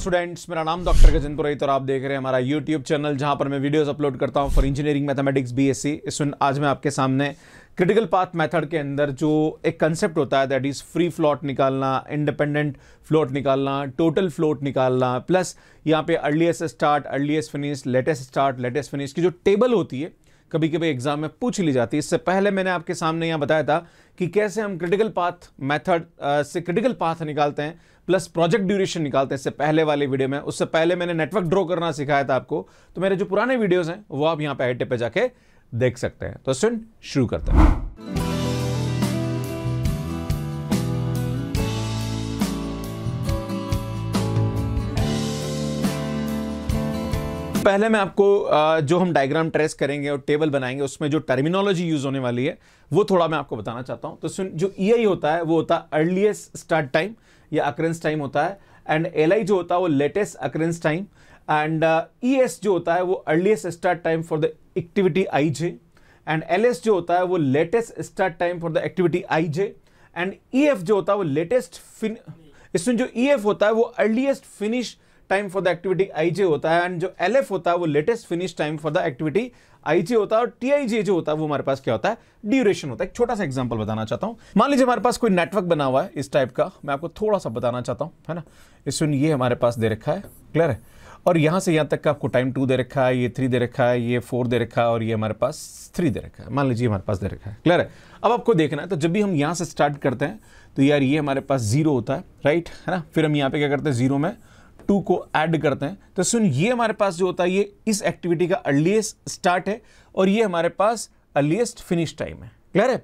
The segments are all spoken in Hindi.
स्टूडेंट्स मेरा नाम डॉक्टर गजेंद्र पुरोहित और आप देख रहे हैं हमारा यूट्यूब चैनल जहां पर मैं वीडियोस अपलोड करता हूं फॉर इंजीनियरिंग मैथमेटिक्स बीएससी इसमें आज मैं आपके सामने क्रिटिकल पाथ मेथड के अंदर जो एक कंसेप्ट होता है दैट इज़ फ्री फ्लोट निकालना इंडिपेंडेंट फ्लोट निकालना टोटल फ्लोट निकालना प्लस यहाँ पे earliest start earliest finish latest start latest finish की जो टेबल होती है कभी कभी एग्जाम में पूछ ली जाती है इससे पहले मैंने आपके सामने यहाँ बताया था कि कैसे हम क्रिटिकल पाथ मेथड से क्रिटिकल पाथ निकालते हैं प्लस प्रोजेक्ट ड्यूरेशन निकालते हैं इससे पहले वाले वीडियो में उससे पहले मैंने नेटवर्क ड्रॉ करना सिखाया था आपको तो मेरे जो पुराने वीडियोस हैं वो आप यहाँ पे टी पे जाके देख सकते हैं तो सुन शुरू करते हैं पहले मैं आपको जो हम डायग्राम ट्रेस करेंगे और टेबल बनाएंगे उसमें जो टर्मिनोलॉजी यूज होने वाली है वो थोड़ा मैं आपको बताना चाहता हूं तो सुन जो ई e होता है वो होता है अर्लीस्ट स्टार्ट टाइम या अक्रेंस टाइम होता है एंड एल जो होता है वो latest occurrence time and E जो होता है वो earliest start time for the activity I J and L जो होता है वो latest start time for the activity I J and E जो होता है वो लेटेस्ट फिन इसमें जो ई e होता है वो earliest finish time for the activity I J होता है एंड जो एल होता है वो latest finish time for the activity I J होता है और टीआईजे जो होता है वो हमारे पास क्या होता है ड्यूरेशन होता है एक छोटा सा एग्जांपल बताना चाहता हूँ मान लीजिए हमारे पास कोई नेटवर्क बना हुआ है इस टाइप का मैं आपको थोड़ा सा बताना चाहता हूँ है ना इसमें ये हमारे पास दे रखा है क्लियर है और यहाँ से यहाँ तक का आपको टाइम टू दे रखा है ये थ्री दे रखा है ये फोर दे रखा है और ये हमारे पास थ्री दे रखा है मान लीजिए हमारे पास दे रखा है क्लियर है अब आपको देखना है तो जब भी हम यहाँ से स्टार्ट करते हैं तो यार ये हमारे पास जीरो होता है राइट है ना फिर हम यहाँ पे क्या करते हैं जीरो में टू को ऐड करते हैं तो सुन ये हमारे पास जो होता है ये इस एक्टिविटी का अर्लीस्ट स्टार्ट है और ये हमारे पास अर्लीस्ट फिनिश टाइम है क्लियर है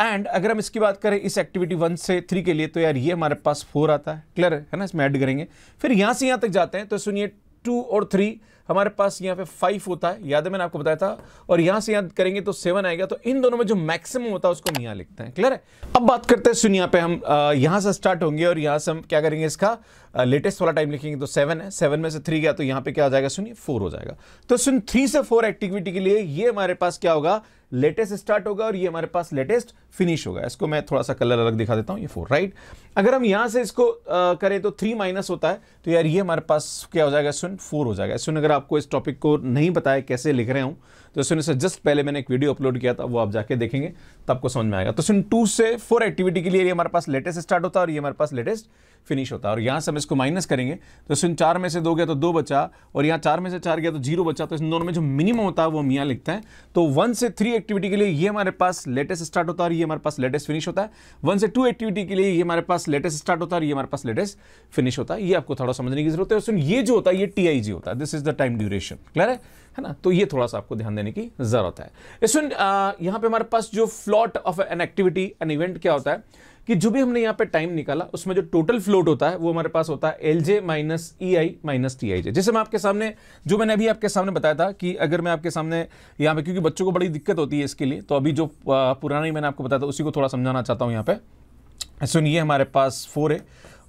एंड अगर हम इसकी बात करें इस एक्टिविटी वन से थ्री के लिए तो यार ये हमारे पास फोर आता है क्लियर है ना इसमें ऐड करेंगे फिर यहाँ से यहाँ तक जाते हैं तो सुनिए टू और थ्री हमारे पास यहाँ पे फाइव होता है याद है मैंने आपको बताया था और यहाँ से यहाँ करेंगे तो सेवन आएगा तो इन दोनों में जो मैक्सिमम होता है उसको हम यहाँ लिखते हैं क्लियर है अब बात करते हैं सुन यहाँ पे हम यहाँ से स्टार्ट होंगे और यहाँ से हम क्या करेंगे इसका लेटेस्ट uh, वाला टाइम लिखेंगे तो सेवन है सेवन में से थ्री गया तो यहां पे क्या आ जाएगा सुनिए फोर हो जाएगा तो सुन थ्री से फोर एक्टिविटी के लिए ये हमारे पास क्या होगा लेटेस्ट स्टार्ट होगा और ये हमारे पास लेटेस्ट फिनिश होगा इसको मैं थोड़ा सा कलर अलग दिखा देता हूँ ये फोर राइट अगर हम यहाँ से इसको आ, करें तो थ्री माइनस होता है तो यार ये हमारे पास क्या हो जाएगा सुन फोर हो जाएगा सुन अगर आपको इस टॉपिक को नहीं बताया कैसे लिख रहे हूँ तो सुन इससे जस्ट पहले मैंने एक वीडियो अपलोड किया था वो आप जाके देखेंगे तो आपको समझ में आएगा तो सुन टू से फोर एक्टिविटी के लिए ये हमारे पास लेटेस्ट स्टार्ट होता है और ये हमारे पास लेटेस्ट फिनिश होता है और यहाँ से हम इसको माइनस करेंगे तो सुन चार में से दो गया तो दो बचा और यहाँ चार में से चार गया तो जीरो बचा तो इन दोनों में जो मिनिमम होता है वो हम यहाँ लिखते हैं तो वन से थ्री एक्टिविटी के लिए ये हमारे पास लेटेस्ट स्टार्ट होता है और ये हमारे पास लेटेस्ट फिनिश होता है वन से टू एक्टिविटी के लिए ये हमारे पास लेटेस्ट स्टार्ट होता है और ये हमारे पास लेटेस्ट फिनिश होता है ये आपको थोड़ा समझने की जरूरत है सुन ये जो होता है ये टी होता है this is the time duration clear है है ना तो ये थोड़ा सा आपको ध्यान देने की जरूरत है सुन यहाँ पे हमारे पास जो float of an activity an event क्या होता है कि जो भी हमने यहाँ पे टाइम निकाला उसमें जो टोटल फ्लोट होता है वो हमारे पास होता है L J minus E I minus T I J जैसे मैं आपके सामने जो मैंने अभी आपके सामने बताया था कि अगर मैं आपके सामने यहाँ पे क्योंकि बच्चों को बड़ी दिक्कत होती है इसके लिए तो अभी जो पुराना ही मैंने आपको बताया था उसी को थोड़ा समझाना चाहता हूँ यहाँ पे सुनिए हमारे पास फोर है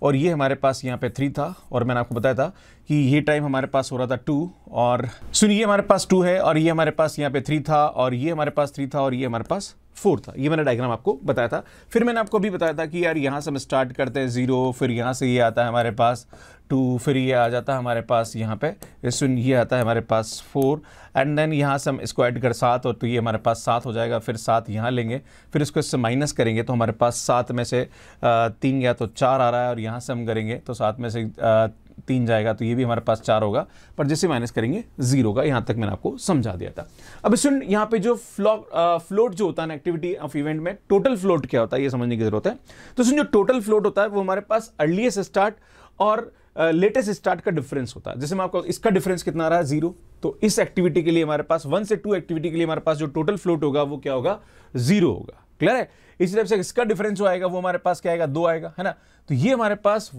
और ये हमारे पास यहाँ पे थ्री था और मैंने आपको बताया था कि ये टाइम हमारे पास हो रहा था टू और सुनिए हमारे पास टू है और ये हमारे पास यहाँ पे थ्री था और ये हमारे पास थ्री था और ये हमारे पास फोर था ये मैंने डायग्राम आपको बताया था फिर मैंने आपको अभी बताया था कि यार यहाँ से हम स्टार्ट करते हैं ज़ीरो फिर यहाँ से ये यह आता है हमारे पास टू फिर ये आ जाता है हमारे पास यहाँ पे इस ये आता है हमारे पास फोर एंड देन यहाँ से हम इसको ऐड कर सात और तो ये हमारे पास सात हो जाएगा फिर सात यहाँ लेंगे फिर इसको इससे माइनस करेंगे तो हमारे पास सात में से तीन या तो चार आ रहा है और यहाँ से हम करेंगे तो सात में से तीन जाएगा तो ये भी हमारे पास चार होगा पर जैसे माइनस करेंगे जीरो का यहाँ तक मैंने आपको समझा दिया था अब स्टूडेंट यहाँ पे जो फ्लो फ्लोट जो होता है ना एक्टिविटी ऑफ इवेंट में टोटल फ्लोट क्या होता है ये समझने की जरूरत है तो सुन जो टोटल फ्लोट होता है वो हमारे पास अर्लीस्ट स्टार्ट और लेटेस्ट uh, स्टार्ट का डिफरेंस होता है जैसे मैं आपको इसका डिफरेंस कितना रहा है जीरो तो इस एक्टिविटी के लिए हमारे पास वन से टू एक्टिविटी के लिए हमारे पास जो टोटल फ्लोट होगा वो क्या होगा जीरो होगा क्लियर है इसी टाइप से इसका डिफरेंस जो आएगा वो हमारे पास क्या आएगा दो आएगा है ना तो ये हमारे पास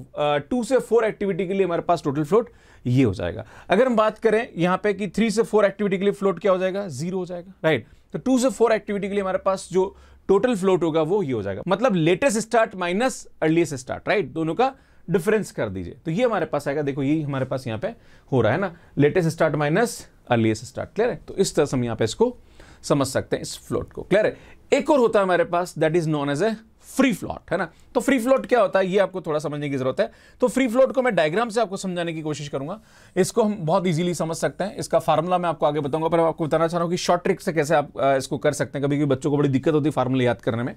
टू से फोर एक्टिविटी के लिए हमारे पास टोटल फ्लोट ये हो जाएगा अगर हम बात करें यहाँ पे कि थ्री से फोर एक्टिविटी के लिए फ्लोट क्या हो जाएगा जीरो हो जाएगा राइट तो टू से फोर एक्टिविटी के लिए हमारे पास जो टोटल फ्लोट होगा वो ये हो जाएगा मतलब latest start minus earliest start right दोनों का डिफरेंस कर दीजिए तो ये हमारे पास आएगा देखो यही हमारे पास यहाँ पे हो रहा है ना latest start minus earliest start clear है तो इस तरह से हम यहाँ पे इसको समझ सकते हैं इस फ्लोट को क्लियर है एक और होता है हमारे पास that is known as a free float है ना तो फ्री फ्लॉट क्या होता है ये आपको थोड़ा समझने की जरूरत है तो फ्री फ्लॉट को मैं डायग्राम से आपको समझाने की कोशिश करूंगा इसको हम बहुत इजीली समझ सकते हैं इसका फार्मूला मैं आपको आगे बताऊंगा पर आपको बताना चाह रहा हूँ कि शॉर्ट ट्रिक से कैसे आप इसको कर सकते हैं कभी कभी बच्चों को बड़ी दिक्कत होती है फार्मूला याद करने में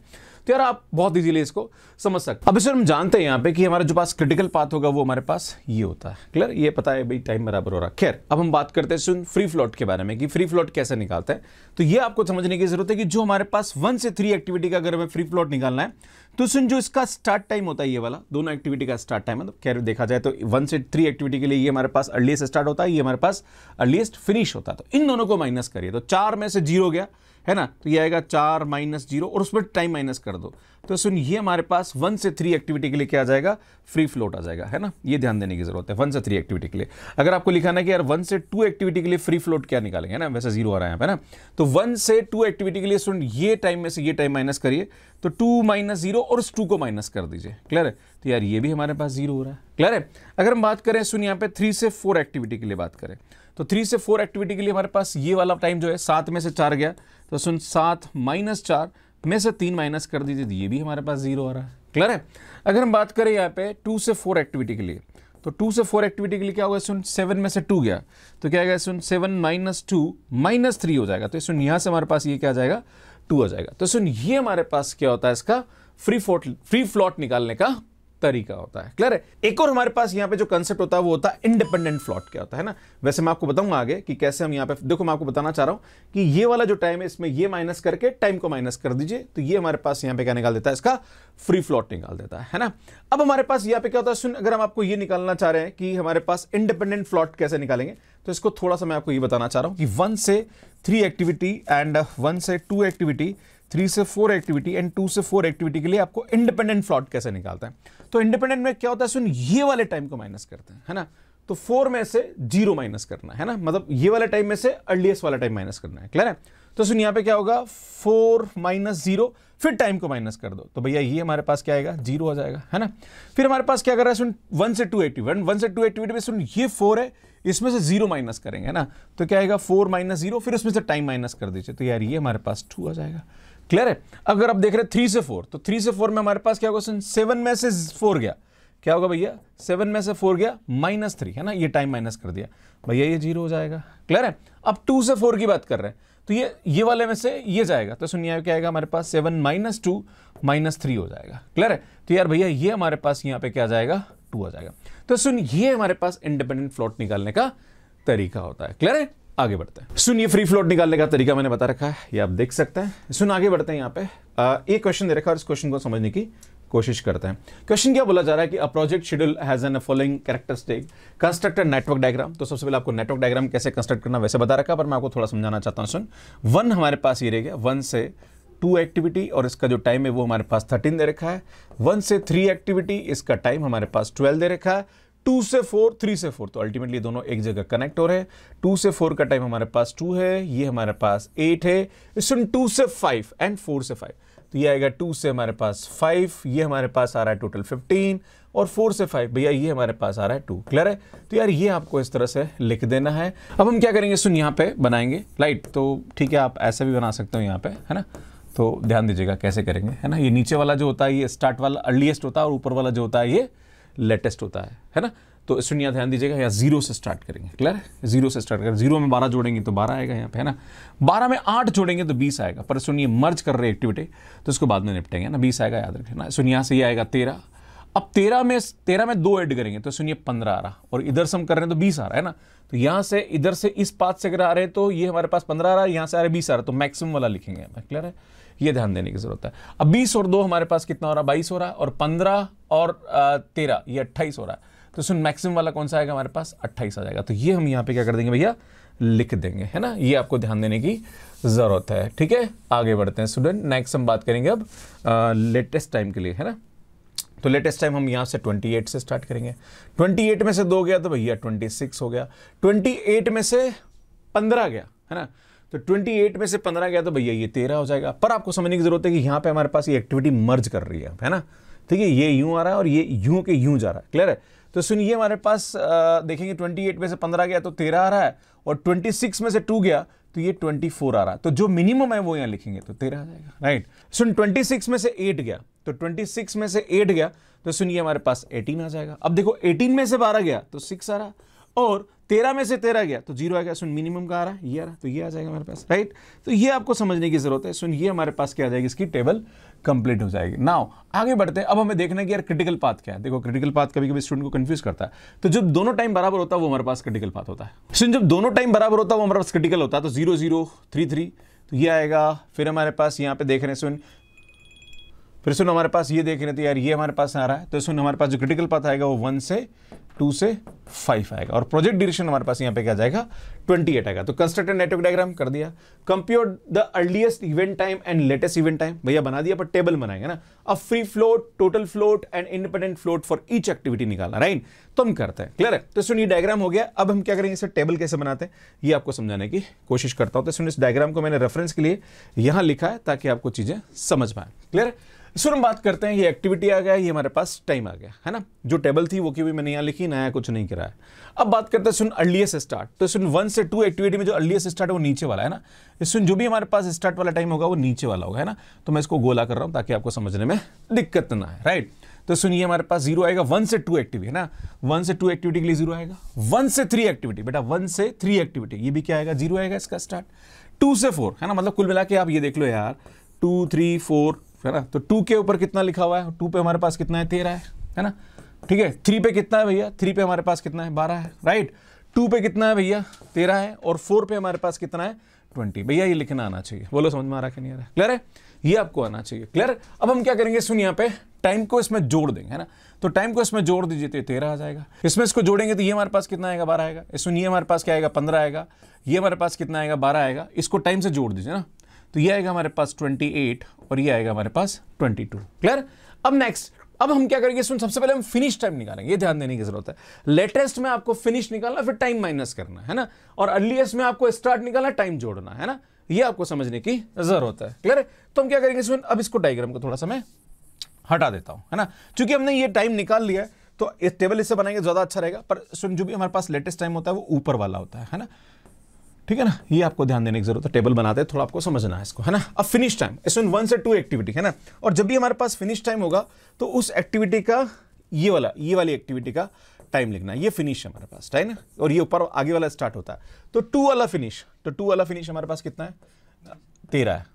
तो यार आप बहुत ईजिली इसको समझ सकते हैं अब इसे हम जानते हैं यहाँ पे कि हमारे जो पास क्रिटिकल पाथ होगा वो हमारे पास ये होता है क्लियर ये पता है भाई टाइम बराबर हो रहा है खैर अब हम बात करते हैं सुन फ्री फ्लॉट के बारे में कि फ्री फ्लॉट कैसे निकालते हैं तो ये आपको समझने की जरूरत है कि जो हमारे पास वन से थ्री एक्टिविटी का अगर हमें फ्री फ्लॉट निकालना है तो सुन जो इसका स्टार्ट टाइम होता है ये वाला दोनों एक्टिविटी का स्टार्ट टाइम मतलब खैर देखा जाए तो वन से थ्री एक्टिविटी के लिए ये हमारे पास अर्लीस्ट स्टार्ट होता है ये हमारे पास अर्लीस्ट फिनिश होता है तो इन दोनों को माइनस करिए तो चार में से जीरो गया है ना तो ये आएगा चार माइनस जीरो और उसमें टाइम माइनस कर दो तो सुन ये हमारे पास वन से थ्री एक्टिविटी के लिए क्या आ जाएगा फ्री फ्लोट आ जाएगा है ना ये ध्यान देने की जरूरत है वन से थ्री एक्टिविटी के लिए अगर आपको लिखाना है कि यार वन से टू एक्टिविटी के लिए फ्री फ्लोट क्या निकालेंगे है ना वैसे जीरो आ रहा है ना तो वन से टू एक्टिविटी के लिए सुन ये टाइम में से ये टाइम माइनस करिए तो टू माइनस जीरो और उस टू को माइनस कर दीजिए क्लियर है तो यार ये भी हमारे पास जीरो हो रहा है क्लियर है अगर हम बात करें सुन यहाँ पे थ्री से फोर एक्टिविटी के लिए बात करें तो थ्री से फोर एक्टिविटी के लिए हमारे पास ये वाला टाइम जो है सात में से चार गया तो सुन सात माइनस चार में से तीन माइनस कर दीजिए तो ये भी हमारे पास जीरो आ रहा है क्लियर है अगर हम बात करें यहाँ पे टू से फोर एक्टिविटी के लिए तो टू से फोर एक्टिविटी के लिए क्या होगा सुन सेवन में से टू गया तो क्या गया सुन seven minus two minus three हो जाएगा तो सुन यहाँ से हमारे पास ये क्या आ जाएगा टू आ जाएगा तो सुन ये हमारे पास क्या होता है इसका फ्री फोट फ्री फ्लॉट निकालने का तरीका होता है क्लियर है एक और हमारे पास यहाँ पे जो कंसेप्ट होता है वो होता है इंडिपेंडेंट फ्लॉट क्या होता है ना वैसे मैं आपको बताऊंगा आगे कि कैसे हम यहाँ पे देखो मैं आपको बताना चाह रहा हूं कि ये वाला जो टाइम है इसमें ये माइनस करके टाइम को माइनस कर दीजिए तो ये हमारे पास यहाँ पे क्या निकाल देता है इसका फ्री फ्लॉट निकाल देता है ना अब हमारे पास यहाँ पे क्या होता है सुन अगर हम आपको ये निकालना चाह रहे हैं कि हमारे पास इंडिपेंडेंट फ्लॉट कैसे निकालेंगे तो इसको थोड़ा सा मैं आपको ये बताना चाह रहा हूँ कि वन से थ्री एक्टिविटी एंड वन से टू एक्टिविटी थ्री से फोर एक्टिविटी एंड टू से फोर एक्टिविटी के लिए आपको इंडिपेंडेंट फ्लॉट कैसे निकालता है तो इंडिपेंडेंट में क्या होता है सुन ये वाले टाइम को माइनस करते हैं है ना तो फोर में से जीरो माइनस करना है ना मतलब ये वाले टाइम में से अर्लीस्ट वाला टाइम माइनस करना है क्लियर है तो सुन यहाँ पे क्या होगा फोर माइनस जीरो फिर टाइम को माइनस कर दो तो भैया ये हमारे पास क्या आएगा जीरो हो जाएगा है ना फिर हमारे पास क्या कर रहा है सुन वन से टू एक्टिव वन से टू एक्टिविटी में सुन ये फोर है इसमें से जीरो माइनस करेंगे है ना तो क्या आएगा फोर माइनस जीरो फिर उसमें से टाइम माइनस कर दीजिए तो यार ये हमारे पास टू आ जाएगा क्लियर है अगर आप देख रहे थ्री से फोर तो थ्री से फोर में हमारे पास क्या क्वेश्चन सेवन में से फोर गया क्या होगा भैया सेवन में से फोर गया माइनस थ्री है ना ये टाइम माइनस कर दिया भैया ये जीरो हो जाएगा क्लियर है अब टू से फोर की बात कर रहे हैं तो ये ये वाले में से ये जाएगा तो सुनिए क्या आएगा हमारे पास seven minus two minus three हो जाएगा क्लियर है तो यार भैया ये हमारे पास यहाँ पे क्या जाएगा टू आ जाएगा तो सुन ये हमारे पास इंडिपेंडेंट फ्लोट निकालने का तरीका होता है क्लियर है आगे बढ़ते हैं सुन ये फ्री फ्लोट निकालने का तरीका मैंने बता रखा है ये आप देख सकते हैं सुन आगे बढ़ते हैं यहाँ पे एक क्वेश्चन दे रखा है इस क्वेश्चन को समझने की कोशिश करते हैं क्वेश्चन क्या बोला जा रहा है कि a project schedule has an following characteristic constructed network diagram तो सबसे पहले आपको नेटवर्क डायग्राम कैसे कंस्ट्रक्ट करना वैसे बता रखा है पर मैं आपको थोड़ा समझाना चाहता हूँ सुन वन हमारे पास ये रहेगा वन से टू एक्टिविटी और इसका जो टाइम है वो हमारे पास थर्टीन दे रखा है वन से थ्री एक्टिविटी इसका टाइम हमारे पास ट्वेल्व दे रखा है टू से फोर थ्री से फोर तो अल्टीमेटली दोनों एक जगह कनेक्ट हो रहे हैं टू से फोर का टाइम हमारे पास टू है ये हमारे पास एट है स्टूडेंट टू से फाइव एंड फोर से फाइव तो ये आएगा टू से हमारे पास फाइव ये हमारे पास आ रहा है टोटल फिफ्टीन और फोर से फाइव भैया ये हमारे पास आ रहा है टू क्लियर है तो यार ये आपको इस तरह से लिख देना है अब हम क्या करेंगे सुन यहाँ पे बनाएंगे लाइट तो ठीक है आप ऐसे भी बना सकते हो यहाँ पे है ना तो ध्यान दीजिएगा कैसे करेंगे है ना ये नीचे वाला जो होता है ये स्टार्ट वाला अर्लीस्ट होता है और ऊपर वाला जो होता है ये लेटेस्ट होता है है ना तो सुनिया यहाँ ध्यान दीजिएगा यहाँ जीरो से स्टार्ट करेंगे क्लियर है जीरो से स्टार्ट करेंगे जीरो में बारह जोड़ेंगे तो बारह आएगा यहाँ पे है ना बारह में आठ जोड़ेंगे तो बीस आएगा पर सुनिए मर्ज कर रहे एक्टिविटी तो उसको बाद में निपटेंगे ना बीस आएगा याद रखना सुन यहाँ से ये आएगा तेरह अब तेरह में तेरह में दो ऐड करेंगे तो सुनिए पंद्रह आ रहा और इधर से हम कर रहे हैं तो बीस आ रहा है ना तो यहाँ से इधर से इस पाथ से अगर आ रहे हैं तो ये हमारे पास पंद्रह आ रहा है यहाँ से आ रहा है बीस आ रहा है तो मैक्सिमम वाला लिखेंगे क्लियर है ये ध्यान देने की ज़रूरत है अब बीस और दो हमारे पास कितना हो रहा है बाईस हो रहा है और पंद्रह और तेरह ये अट्ठाईस हो रहा है तो सुन मैक्सिमम वाला कौन सा आएगा हमारे पास अट्ठाईस आ जाएगा तो ये हम यहाँ पे क्या कर देंगे भैया लिख देंगे है ना ये आपको ध्यान देने की ज़रूरत है ठीक है आगे बढ़ते हैं स्टूडेंट नेक्स्ट हम बात करेंगे अब लेटेस्ट टाइम के लिए है ना तो लेटेस्ट टाइम हम यहाँ से 28 से स्टार्ट करेंगे 28 में से दो गया तो भैया 26 हो गया 28 में से 15 गया है ना तो 28 में से 15 गया तो भैया ये 13 हो जाएगा पर आपको समझने की ज़रूरत है कि यहाँ पे हमारे पास ये एक्टिविटी मर्ज कर रही है है ना ठीक है ये यूँ आ रहा है और ये यूँ के यूँ जा रहा है क्लियर है तो सुनिए हमारे पास आ, देखेंगे 28 में से 15 गया तो 13 आ रहा है और 26 में से 2 गया तो ये 24 आ रहा है तो जो मिनिमम है वो यहाँ लिखेंगे तो तेरह आ जाएगा राइट सुन ट्वेंटी में से एट गया तो ट्वेंटी में से एट गया तो सुनिए हमारे पास एटीन आ जाएगा अब देखो एटीन में से बारह गया तो सिक्स आ रहा है और तेरह में से तेरह गया तो जीरो आ गया सुन मिनिमम का आ रहा है ये आ रहा तो ये आ जाएगा हमारे पास राइट तो ये आपको समझने की जरूरत है सुन ये हमारे पास क्या आ जाएगी इसकी टेबल कंप्लीट हो जाएगी नाउ आगे बढ़ते हैं अब हमें देखना है कि यार क्रिटिकल पाथ क्या है देखो क्रिटिकल पाथ कभी कभी स्टूडेंट को कंफ्यूज करता है तो जब दोनों टाइम बराबर होता है वो हमारे पास क्रिटिकल पाथ होता है सुन जब दोनों टाइम बराबर होता है वो हमारे पास क्रिटिकल होता है तो जीरो जीरो थ्री थ्री तो ये आएगा फिर हमारे पास यहाँ पे देख रहे हैं सुन फिर सुन हमारे पास ये देख रहे थे तो यार ये हमारे पास आ रहा है तो सुन हमारे पास जो क्रिटिकल पाथ आएगा वो वन से टू से फाइव आएगा और प्रोजेक्ट ड्यूरेशन हमारे पास यहाँ पे क्या जाएगा ट्वेंटी एट आएगा तो कंस्ट्रक्टेड नेटवर्क डायग्राम कर दिया compute the earliest event time and latest event time भैया बना दिया पर टेबल बनाएंगे ना अब free float total float and independent float for each activity निकालना राइट तो हम करते हैं क्लियर है तो सुन ये डायग्राम हो गया अब हम क्या करेंगे इसे टेबल कैसे बनाते हैं ये आपको समझाने की कोशिश करता हूँ तो सुन इस डायग्राम को मैंने रेफरेंस के लिए यहाँ लिखा है ताकि आपको चीज़ें समझ पाए क्लियर है सर हम बात करते हैं ये एक्टिविटी आ गया ये हमारे पास टाइम आ गया है ना जो टेबल थी वो की भी मैंने यहाँ लिखी नया कुछ नहीं कराया अब बात करते हैं सुन अर्लीस्ट स्टार्ट तो सुन वन से टू एक्टिविटी में जो अर्लीस्ट स्टार्ट वो नीचे वाला है ना सुन जो भी हमारे पास स्टार्ट वाला टाइम होगा वो नीचे वाला होगा है ना तो मैं इसको गोला कर रहा हूँ ताकि आपको समझने में दिक्कत ना है राइट तो सुनिए हमारे पास जीरो आएगा वन से टू एक्टिविटी है ना वन से टू एक्टिविटी के लिए जीरो आएगा वन से थ्री एक्टिविटी बेटा वन से थ्री एक्टिविटी ये भी क्या आएगा जीरो आएगा इसका स्टार्ट टू से फोर है ना मतलब कुल मिला के आप ये देख लो यार टू थ्री फोर है ना तो टू के ऊपर कितना लिखा हुआ है टू पे हमारे पास कितना है तेरह है है ना ठीक है थ्री पे कितना है भैया थ्री पे हमारे पास कितना है बारह है राइट टू पे कितना है भैया तेरह है और फोर पे हमारे पास कितना है ट्वेंटी भैया ये लिखना आना चाहिए बोलो समझ में आ रहा कि नहीं आ रहा क्लियर है ये आपको आना चाहिए क्लियर अब हम क्या करेंगे सुन यहाँ पे टाइम को इसमें जोड़ देंगे है ना तो टाइम को इसमें जोड़ दीजिए तो तेरह आ जाएगा इसमें इसको जोड़ेंगे तो ये हमारे पास कितना आएगा बारह आएगा इसमें ये हमारे पास क्या आएगा पंद्रह आएगा ये हमारे पास कितना आएगा बारह आएगा इसको टाइम से जोड़ दीजिए ना तो ये आएगा हमारे पास 28 और ये आएगा हमारे पास 22 क्लियर अब नेक्स्ट अब हम क्या करेंगे इसमें सबसे पहले हम फिनिश टाइम निकालेंगे ये ध्यान देने की जरूरत है लेटेस्ट में आपको फिनिश निकालना फिर टाइम माइनस करना है ना और अर्लीस्ट में आपको स्टार्ट निकालना टाइम जोड़ना है ना ये आपको समझने की जरूरत है क्लियर है तो हम क्या करेंगे इसमें अब इसको डायग्राम को थोड़ा सा मैं हटा देता हूं है ना चूंकि हमने ये टाइम निकाल लिया है तो टेबल इससे बनाएंगे ज़्यादा अच्छा रहेगा पर सुन जो भी हमारे पास लेटेस्ट टाइम होता है वो ऊपर वाला होता है है ना ठीक है ना ये आपको ध्यान देने की जरूरत है टेबल बनाते हैं थोड़ा आपको समझना है इसको है ना अब फिनिश टाइम इसमें वन से टू एक्टिविटी है ना और जब भी हमारे पास फिनिश टाइम होगा तो उस एक्टिविटी का ये वाला ये वाली एक्टिविटी का टाइम लिखना है ये फिनिश है हमारे पास टाइम ना और ये ऊपर आगे वाला स्टार्ट होता है तो टू वाला फिनिश तो टू वाला फिनिश हमारे पास कितना है तेरह है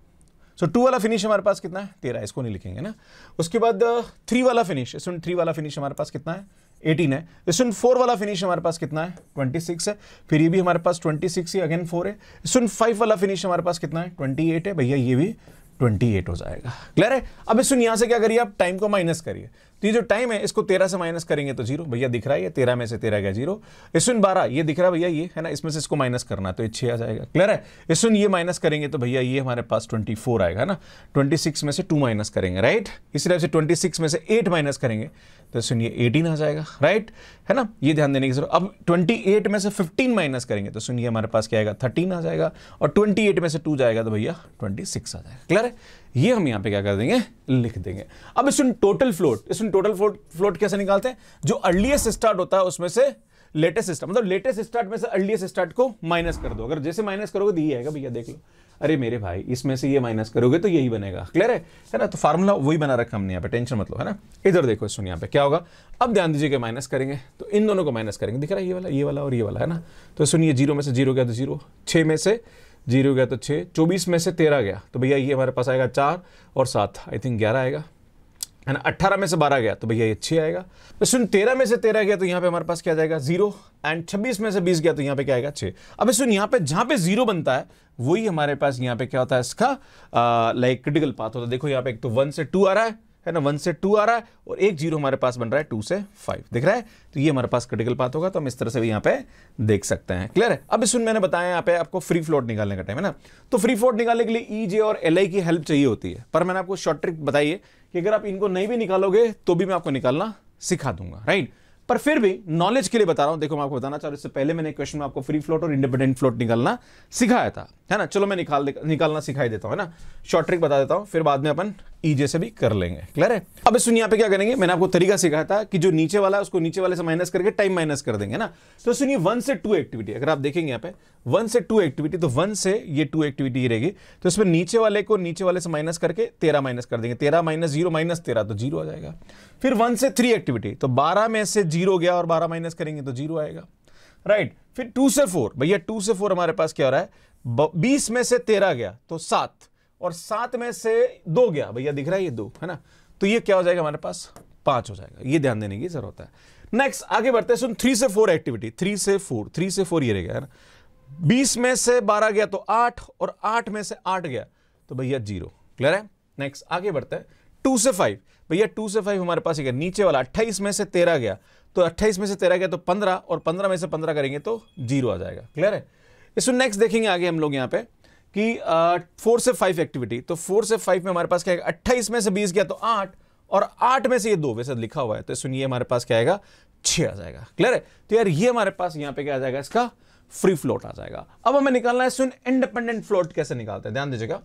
सो टू वाला फिनिश हमारे पास कितना है तेरह इसको नहीं लिखेंगे ना उसके बाद थ्री uh, वाला फिनिश इसमें थ्री वाला फिनिश हमारे पास कितना है 18 है स्टूडेंट फोर वाला फिनिश हमारे पास कितना है 26 है फिर ये भी हमारे पास 26 ही अगेन फोर है स्टूडेंट फाइव वाला फिनिश हमारे पास कितना है 28 है भैया ये भी 28 हो जाएगा क्लियर है अब इस यहाँ से क्या करिए आप टाइम को माइनस करिए तो ये जो टाइम है इसको 13 से माइनस करेंगे तो जीरो भैया दिख रहा है ये तेरह में से तेरह गया जीरो इसुन बारह ये दिख रहा है भैया ये है ना इसमें से इसको माइनस करना तो ये छः आ जाएगा क्लियर है इसुन ये माइनस करेंगे तो भैया ये हमारे पास फोर आएगा ना सिक्स में से टू माइनस करेंगे राइट इसी तरह से ट्वेंटी में से एट माइनस करेंगे तो सुनिए एटीन आ जाएगा राइट है ना ये ध्यान देने की जरूरत अब ट्वेंटी एट में से फिफ्टीन माइनस करेंगे तो सुनिए हमारे पास क्या आएगा थर्टीन आ जाएगा और ट्वेंटी एट में से टू जाएगा तो भैया ट्वेंटी सिक्स आ जाएगा क्लियर है ये हम यहाँ पे क्या कर देंगे लिख देंगे अब इसमें टोटल फ्लोट इसमें टोटल फ्लोट फ्लोट कैसे निकालते हैं जो अर्लीस्ट स्टार्ट होता है उसमें से लेटेस्ट स्टार्ट मतलब लेटेस्ट स्टार्ट में से अर्लीस्ट स्टार्ट को माइनस कर दो अगर जैसे माइनस करोगे तो ये आएगा भैया देख लो अरे मेरे भाई इसमें से ये माइनस करोगे तो यही बनेगा क्लियर है है ना तो फार्मूला वही बना रखा हमने यहाँ पे टेंशन मतलब है ना इधर देखो सुन यहाँ पे क्या होगा अब ध्यान दीजिए कि माइनस करेंगे तो इन दोनों को माइनस करेंगे दिख रहा है ये वाला ये वाला और ये वाला है ना तो सुनिए जीरो में से जीरो गया तो जीरो छः में से जीरो गया तो छः चौबीस में से तेरह गया तो भैया ये हमारे पास आएगा चार और सात आई थिंक ग्यारह आएगा है ना अट्ठारह में से बारह गया तो भैया ये छः आएगा सुन तेरह में से तेरह गया तो यहाँ पे हमारे पास क्या जाएगा जीरो एंड छब्बीस में से बीस गया तो यहाँ पे क्या आएगा छः अब सुन यहाँ पे जहाँ पे जीरो बनता है वही हमारे पास यहाँ पे क्या होता है इसका लाइक क्रिटिकल पाथ होता है देखो यहाँ पे एक तो वन से टू आ रहा है है ना वन से टू आ रहा है और एक जीरो हमारे पास बन रहा है टू से फाइव दिख रहा है तो ये हमारे पास क्रिटिकल पाथ होगा तो हम इस तरह से भी यहाँ पे देख सकते हैं क्लियर है अब इस मैंने बताया यहाँ पे आपको फ्री फ्लोट निकालने का टाइम है ना तो फ्री फ्लोट निकालने के लिए ई e जे और एल आई की हेल्प चाहिए होती है पर मैंने आपको शॉर्ट ट्रिक बताइए कि अगर आप इनको नहीं भी निकालोगे तो भी मैं आपको निकालना सिखा दूंगा राइट पर फिर भी नॉलेज के लिए बता रहा हूं देखो मैं आपको बताना चाहूँ इससे पहले मैंने क्वेश्चन में आपको फ्री फ्लोट और इंडिपेंडेंट फ्लोट निकालना सिखाया था है ना चलो मैं निकाल निकालना सिखाई देता हूँ है ना शॉर्ट ट्रिक बता देता हूँ फिर बाद में अपन ईजे e से भी कर लेंगे क्लियर है अब सुनिए यहाँ पे क्या करेंगे मैंने आपको तरीका सिखाया था कि जो नीचे वाला है उसको नीचे वाले से माइनस करके टाइम माइनस कर देंगे ना तो सुनिए वन से टू एक्टिविटी अगर आप देखेंगे यहाँ पे वन से टू एक्टिविटी तो वन से ये टू एक्टिविटी रहेगी तो इसमें नीचे वाले को नीचे वाले से माइनस करके तेरह माइनस कर देंगे तेरह माइनस जीरो माइनस तेरह तो जीरो आ जाएगा फिर वन से थ्री एक्टिविटी तो बारह में से जीरो जीरो गया और बारह माइनस करेंगे तो जीरो आएगा राइट right. फिर टू से फोर भैया टू से फोर हमारे पास क्या हो रहा है बीस में से तेरह गया तो सात और सात में से दो गया भैया दिख रहा है ये दो है ना तो ये क्या हो जाएगा हमारे पास पांच हो जाएगा ये ध्यान देने की जरूरत होता है नेक्स्ट आगे बढ़ते हैं सुन थ्री से फोर एक्टिविटी थ्री से फोर थ्री से फोर ये रह गया है ना बीस में से बारह गया तो आठ और आठ में से आठ गया तो भैया जीरो क्लियर है नेक्स्ट आगे बढ़ते हैं टू से फाइव भैया टू से फाइव हमारे पास नीचे वाला अट्ठाईस में से तेरह गया तो 28 में से 13 गया तो 15 और 15 में से 15 करेंगे तो जीरो आ जाएगा क्लियर है इसको नेक्स्ट देखेंगे आगे हम लोग यहाँ पे कि फोर से फाइव एक्टिविटी तो फोर से फाइव में हमारे पास क्या है अट्ठाईस में से बीस गया तो आठ और आठ में से ये दो वैसे लिखा हुआ है तो सुनिए हमारे पास क्या आएगा छ आ जाएगा क्लियर है तो यार ये हमारे पास यहाँ पे क्या आ जाएगा इसका फ्री फ्लोट आ जाएगा अब हमें निकालना है सुन इंडिपेंडेंट फ्लोट कैसे निकालते हैं ध्यान दीजिएगा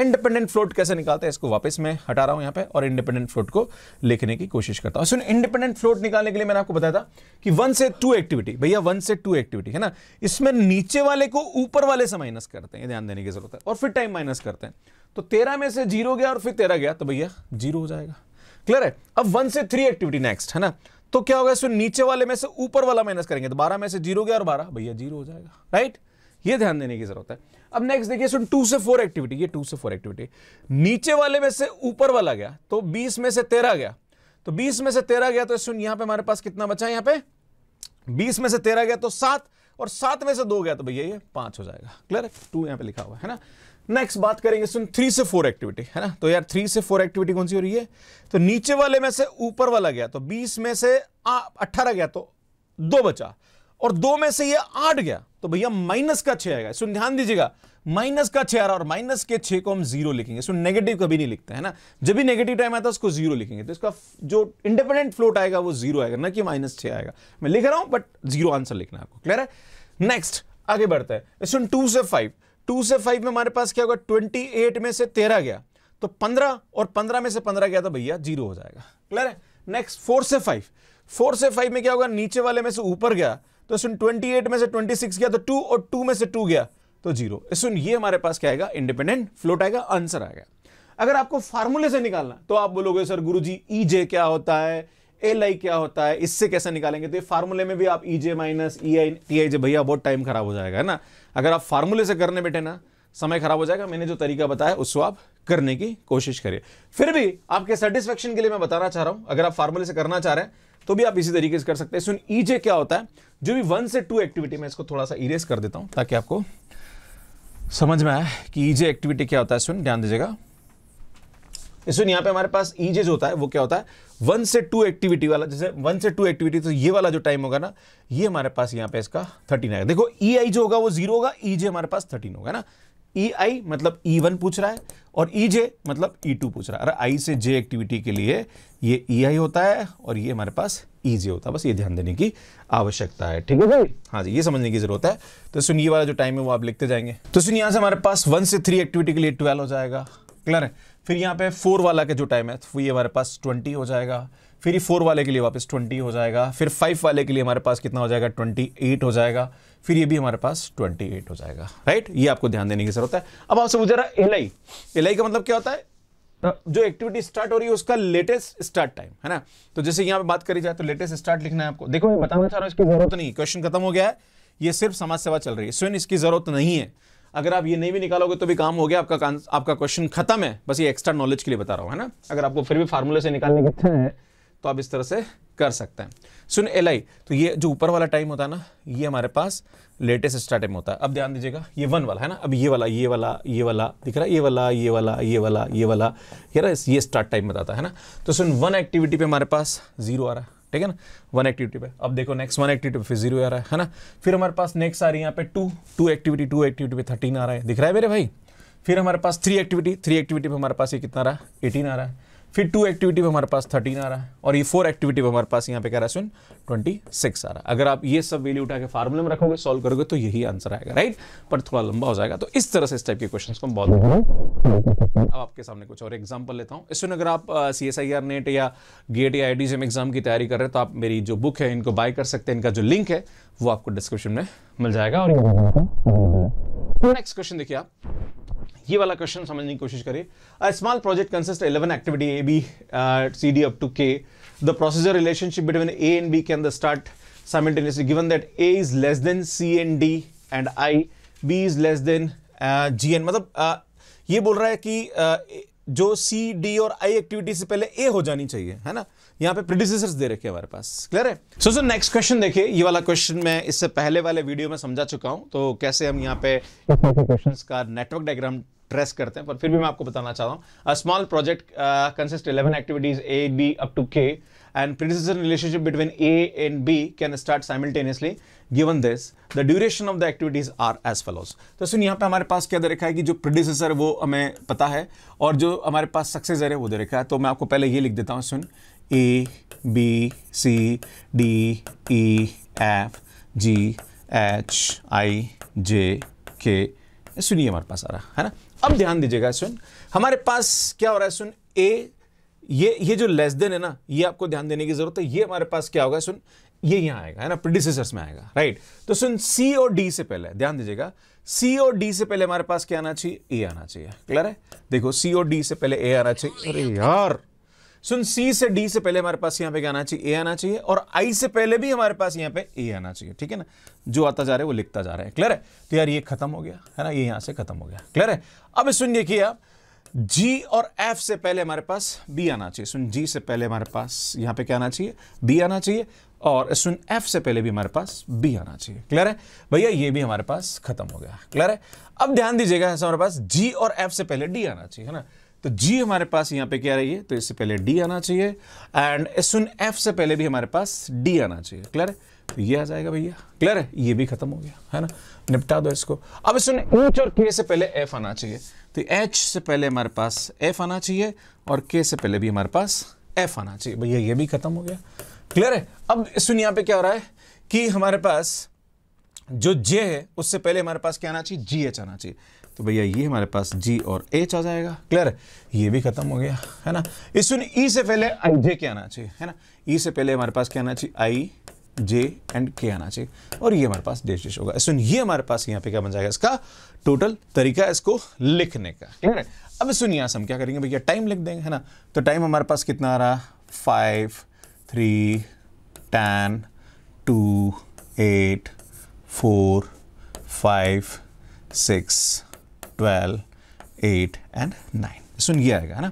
इंडिपेंडेंट फ्लोट कैसे निकालते हैं इसको वापस मैं हटा रहा हूं यहां पे और इंडिपेंडेंट फ्लोट को लिखने की कोशिश करता हूं सुन इंडिपेंडेंट फ्लोट निकालने के लिए मैंने आपको बताया था कि वन से टू एक्टिविटी भैया वन से टू एक्टिविटी है ना इसमें नीचे वाले को ऊपर वाले से माइनस करते हैं ध्यान देने की जरूरत है और फिर टाइम माइनस करते हैं तो तेरह में से जीरो गया और फिर तेरह गया तो भैया जीरो हो जाएगा क्लियर है अब वन से थ्री एक्टिविटी नेक्स्ट है ना तो क्या होगा इसमें नीचे वाले में से ऊपर वाला माइनस करेंगे तो बारह में से जीरो गया और बारह भैया जीरो हो जाएगा राइट right? ये ध्यान देने की जरूरत है अब नेक्स्ट देखिए सुन टू से फोर एक्टिविटी ये टू से फोर एक्टिविटी नीचे वाले में से ऊपर वाला गया तो बीस में से तेरह गया तो बीस में से तेरह गया तो सुन यहां पे हमारे पास कितना बचा है यहां पे बीस में से तेरह गया तो सात और सात में से दो गया तो भैया ये पांच हो जाएगा क्लियर है टू यहां पर लिखा हुआ है ना नेक्स्ट बात करेंगे सुन थ्री से फोर एक्टिविटी है ना तो यार थ्री से फोर एक्टिविटी कौन सी हो रही है तो नीचे वाले में से ऊपर वाला गया तो बीस में से अठारह गया तो दो बचा और दो में से ये आठ गया तो भैया माइनस का छह आएगा सुन ध्यान दीजिएगा माइनस का छह आ रहा और माइनस के छः को हम जीरो लिखेंगे सुन नेगेटिव कभी नहीं लिखते है ना जब भी नेगेटिव टाइम आता है उसको जीरो लिखेंगे तो इसका जो इंडिपेंडेंट फ्लोट आएगा वो जीरो आएगा ना कि माइनस छः आएगा मैं लिख रहा हूं बट जीरो आंसर लिखना है आपको क्लियर है नेक्स्ट आगे बढ़ता है सुन टू से फाइव टू से फाइव में हमारे पास क्या होगा ट्वेंटी एट में से तेरह गया तो पंद्रह और पंद्रह में से पंद्रह गया तो भैया जीरो हो जाएगा क्लियर है नेक्स्ट फोर से फाइव फोर से फाइव में क्या होगा नीचे वाले में से ऊपर गया तो सुन 28 में से 26 गया तो 2 और 2 में से 2 गया तो जीरो सुन ये हमारे पास क्या आएगा इंडिपेंडेंट फ्लोट आएगा आंसर आएगा अगर आपको फार्मूले से निकालना तो आप बोलोगे सर गुरु जी ई e जे क्या होता है ए लाई क्या होता है इससे कैसे निकालेंगे तो ये फार्मूले में भी आप ई जे minus E I T I जे भैया बहुत टाइम खराब हो जाएगा है ना अगर आप फार्मूले से करने बैठे ना समय खराब हो जाएगा मैंने जो तरीका बताया उसको आप करने की कोशिश करिए फिर भी आपके सेटिस्फेक्शन के लिए मैं बताना चाह रहा हूं अगर आप फार्मूले से करना चाह रहे हैं तो भी आप इसी तरीके से कर सकते हैं सुन ईजे e क्या होता है जो भी वन से टू एक्टिविटी मैं इसको थोड़ा सा इरेज कर देता हूं ताकि आपको समझ में आए कि ईजे e एक्टिविटी क्या होता है सुन ध्यान दीजिएगा सुन यहाँ पे हमारे पास ईजे e जो होता है वो क्या होता है वन से टू एक्टिविटी वाला जैसे वन से टू एक्टिविटी तो ये वाला जो टाइम होगा ना ये हमारे पास यहाँ पे इसका थर्टीन आएगा देखो ई आई जो होगा वो जीरो होगा ईजे हमारे पास थर्टीन होगा ना ई e आई मतलब ई e वन पूछ रहा है और ई e जे मतलब ई टू पूछ रहा है अरे आई से जे एक्टिविटी के लिए ये ई आई होता है और ये हमारे पास ई जे होता है बस ये ध्यान देने की आवश्यकता है ठीक है भाई हाँ जी ये समझने की जरूरत है तो सुनिए वाला जो टाइम है वो आप लिखते जाएंगे तो सुनिए यहाँ से हमारे पास वन से थ्री एक्टिविटी के लिए ट्वेल्व हो जाएगा क्लियर है फिर यहाँ पे फोर वाला का जो टाइम है वो तो ये हमारे पास ट्वेंटी हो जाएगा फिर ये फोर वाले के लिए वापस ट्वेंटी हो जाएगा फिर फाइव वाले के लिए हमारे पास कितना हो जाएगा ट्वेंटी एट हो जाएगा फिर ये भी हमारे पास ट्वेंटी एट हो जाएगा राइट ये आपको ध्यान देने की जरूरत है अब आपसे पूछा रहा एलआई एलआई का मतलब क्या होता है तो जो एक्टिविटी स्टार्ट हो रही है उसका लेटेस्ट स्टार्ट टाइम है ना तो जैसे यहाँ पे बात करी जाए तो लेटेस्ट स्टार्ट लिखना है आपको देखो मैं बताना चाह रहा हूँ इसकी जरूरत नहीं क्वेश्चन खत्म हो गया है ये सिर्फ समाज सेवा चल रही है स्वयं इसकी जरूरत नहीं है अगर आप ये नहीं भी निकालोगे तो भी काम हो गया आपका आपका क्वेश्चन खत्म है बस ये एक्स्ट्रा नॉलेज के लिए बता रहा हूँ है ना अगर आपको फिर भी फार्मूले से निकालने की इच्छा है तो आप इस तरह से कर सकते हैं सुन एल आई तो ये जो ऊपर वाला टाइम होता है ना ये हमारे पास लेटेस्ट स्टार्ट टाइम होता है अब ध्यान दीजिएगा ये वन वाला है ना अब ये वाला ये वाला ये वाला दिख रहा है ये वाला ये वाला ये वाला ये वाला ये ना ये स्टार्ट टाइम बताता है ना तो सुन वन एक्टिविटी पे हमारे पास जीरो आ रहा है ठीक है ना वन एक्टिविटी पे अब देखो नेक्स्ट वन एक्टिविटी पे फिर जीरो आ रहा है ना फिर हमारे पास नेक्स्ट आ रही है यहाँ पे two two activity two activity पे थर्टीन आ रहा है दिख रहा है मेरे भाई फिर हमारे पास थ्री एक्टिविटी थ्री एक्टिविटी पे हमारे पास ये कितना रहा एटीन आ रहा है फिर टू एक्टिविटी में हमारे पास थर्टीन आ रहा है और ये फोर एक्टिविटी में हमारे पास यहाँ पे कह रहा है सुन ट्वेंटी सिक्स आ रहा है अगर आप ये सब वैल्यू उठा के फार्मूले में रखोगे सॉल्व करोगे तो यही आंसर आएगा राइट पर थोड़ा लंबा हो जाएगा तो इस तरह से इस टाइप के क्वेश्चन को हम बहुत हम्म। अब आपके सामने कुछ और एग्जाम्पल लेता हूँ इसमें अगर आप C S I R NET या गेट या आई डी एग्जाम की तैयारी कर रहे हैं तो आप मेरी जो बुक है इनको बाय कर सकते हैं इनका जो लिंक है वो आपको डिस्क्रिप्शन में मिल जाएगा और नेक्स्ट हम्म। क्वेश्चन देखिए आप ये वाला क्वेश्चन समझने की कोशिश करें a small project consist eleven activity A B C D up to K the procedure relationship between A and B can the start simultaneously given that A is less than C and D and I B is less than G N मतलब uh, ये बोल रहा है कि uh, जो सी डी और आई एक्टिविटी से पहले ए हो जानी चाहिए है ना यहाँ पे प्रोड्यूसर्स दे रखे हमारे पास क्लियर है सो सो नेक्स्ट क्वेश्चन देखिए ये वाला क्वेश्चन मैं इससे पहले वाले वीडियो में समझा चुका हूँ तो कैसे हम यहाँ पे क्वेश्चन का नेटवर्क डायग्राम ट्रेस करते हैं पर फिर भी मैं आपको बताना चाहता हूँ small project consist eleven activities A B up to K and producer relationship between A and B can start simultaneously given this the duration of the activities are as follows तो सुन यहाँ पे हमारे पास क्या दे रखा है कि जो प्रोड्यूसर वो हमें पता है और जो हमारे पास सक्सेसर है वो दे रखा है तो मैं आपको पहले ये लिख देता हूँ सुन A, B, C, D, E, F, G, H, I, J, K सुनिए हमारे पास आ रहा है ना अब ध्यान दीजिएगा सुन हमारे पास क्या हो रहा है सुन ए ये ये जो लेस देन है ना ये आपको ध्यान देने की जरूरत है ये हमारे पास क्या होगा सुन ये यहाँ आएगा है ना प्रोड्यूसर्स में आएगा राइट तो सुन सी और डी से पहले ध्यान दीजिएगा सी और डी से पहले हमारे पास क्या आना चाहिए ए आना चाहिए क्लियर है देखो सी और डी से पहले ए आना चाहिए अरे यार सुन सी से डी से पहले हमारे पास यहां पे क्या आना चाहिए ए आना चाहिए और आई से पहले भी हमारे पास यहाँ पे ए आना चाहिए ठीक है ना जो आता जा रहा है वो लिखता जा रहा है क्लियर है तो यार ये खत्म हो गया है ना ये यहां से खत्म हो गया क्लियर है अब सुन देखिए आप जी और एफ से पहले हमारे पास बी आना चाहिए सुन जी से पहले हमारे पास यहां पर क्या आना चाहिए बी आना चाहिए और सुन एफ से पहले भी हमारे पास बी आना चाहिए क्लियर है भैया ये भी हमारे पास खत्म हो गया क्लियर है अब ध्यान दीजिएगा हमारे पास जी और एफ से पहले डी आना चाहिए है ना तो जी हमारे पास यहां पे क्या रही है तो इससे पहले डी आना चाहिए एंड सुन एफ से पहले भी हमारे पास डी आना चाहिए क्लियर है तो ये आ जाएगा भैया क्लियर है ये भी खत्म हो गया है ना निपटा दो इसको अब सुन ऊंच और के से पहले एफ आना चाहिए तो एच से पहले हमारे पास एफ आना चाहिए और के से पहले भी हमारे पास एफ आना चाहिए भैया ये भी खत्म हो गया क्लियर है अब सुन यहाँ पे क्या हो रहा है कि हमारे पास जो जे है उससे पहले हमारे पास क्या आना चाहिए जी एच आना चाहिए तो भैया ये हमारे पास जी और एच आ जाएगा क्लियर है ये भी खत्म हो गया है ना इसमें ई e से पहले आई जे के आना चाहिए है ना ई e से पहले हमारे पास क्या आना चाहिए आई जे एंड के आना चाहिए और ये हमारे पास डेश डिश होगा सुन ये हमारे पास यहाँ पे क्या बन जाएगा इसका टोटल तरीका इसको लिखने का क्लियर है अब सुन यहाँ से हम क्या करेंगे भैया टाइम लिख देंगे है ना तो टाइम हमारे पास कितना आ रहा five three ten two eight four five six twelve eight and nine सुन ये आएगा है ना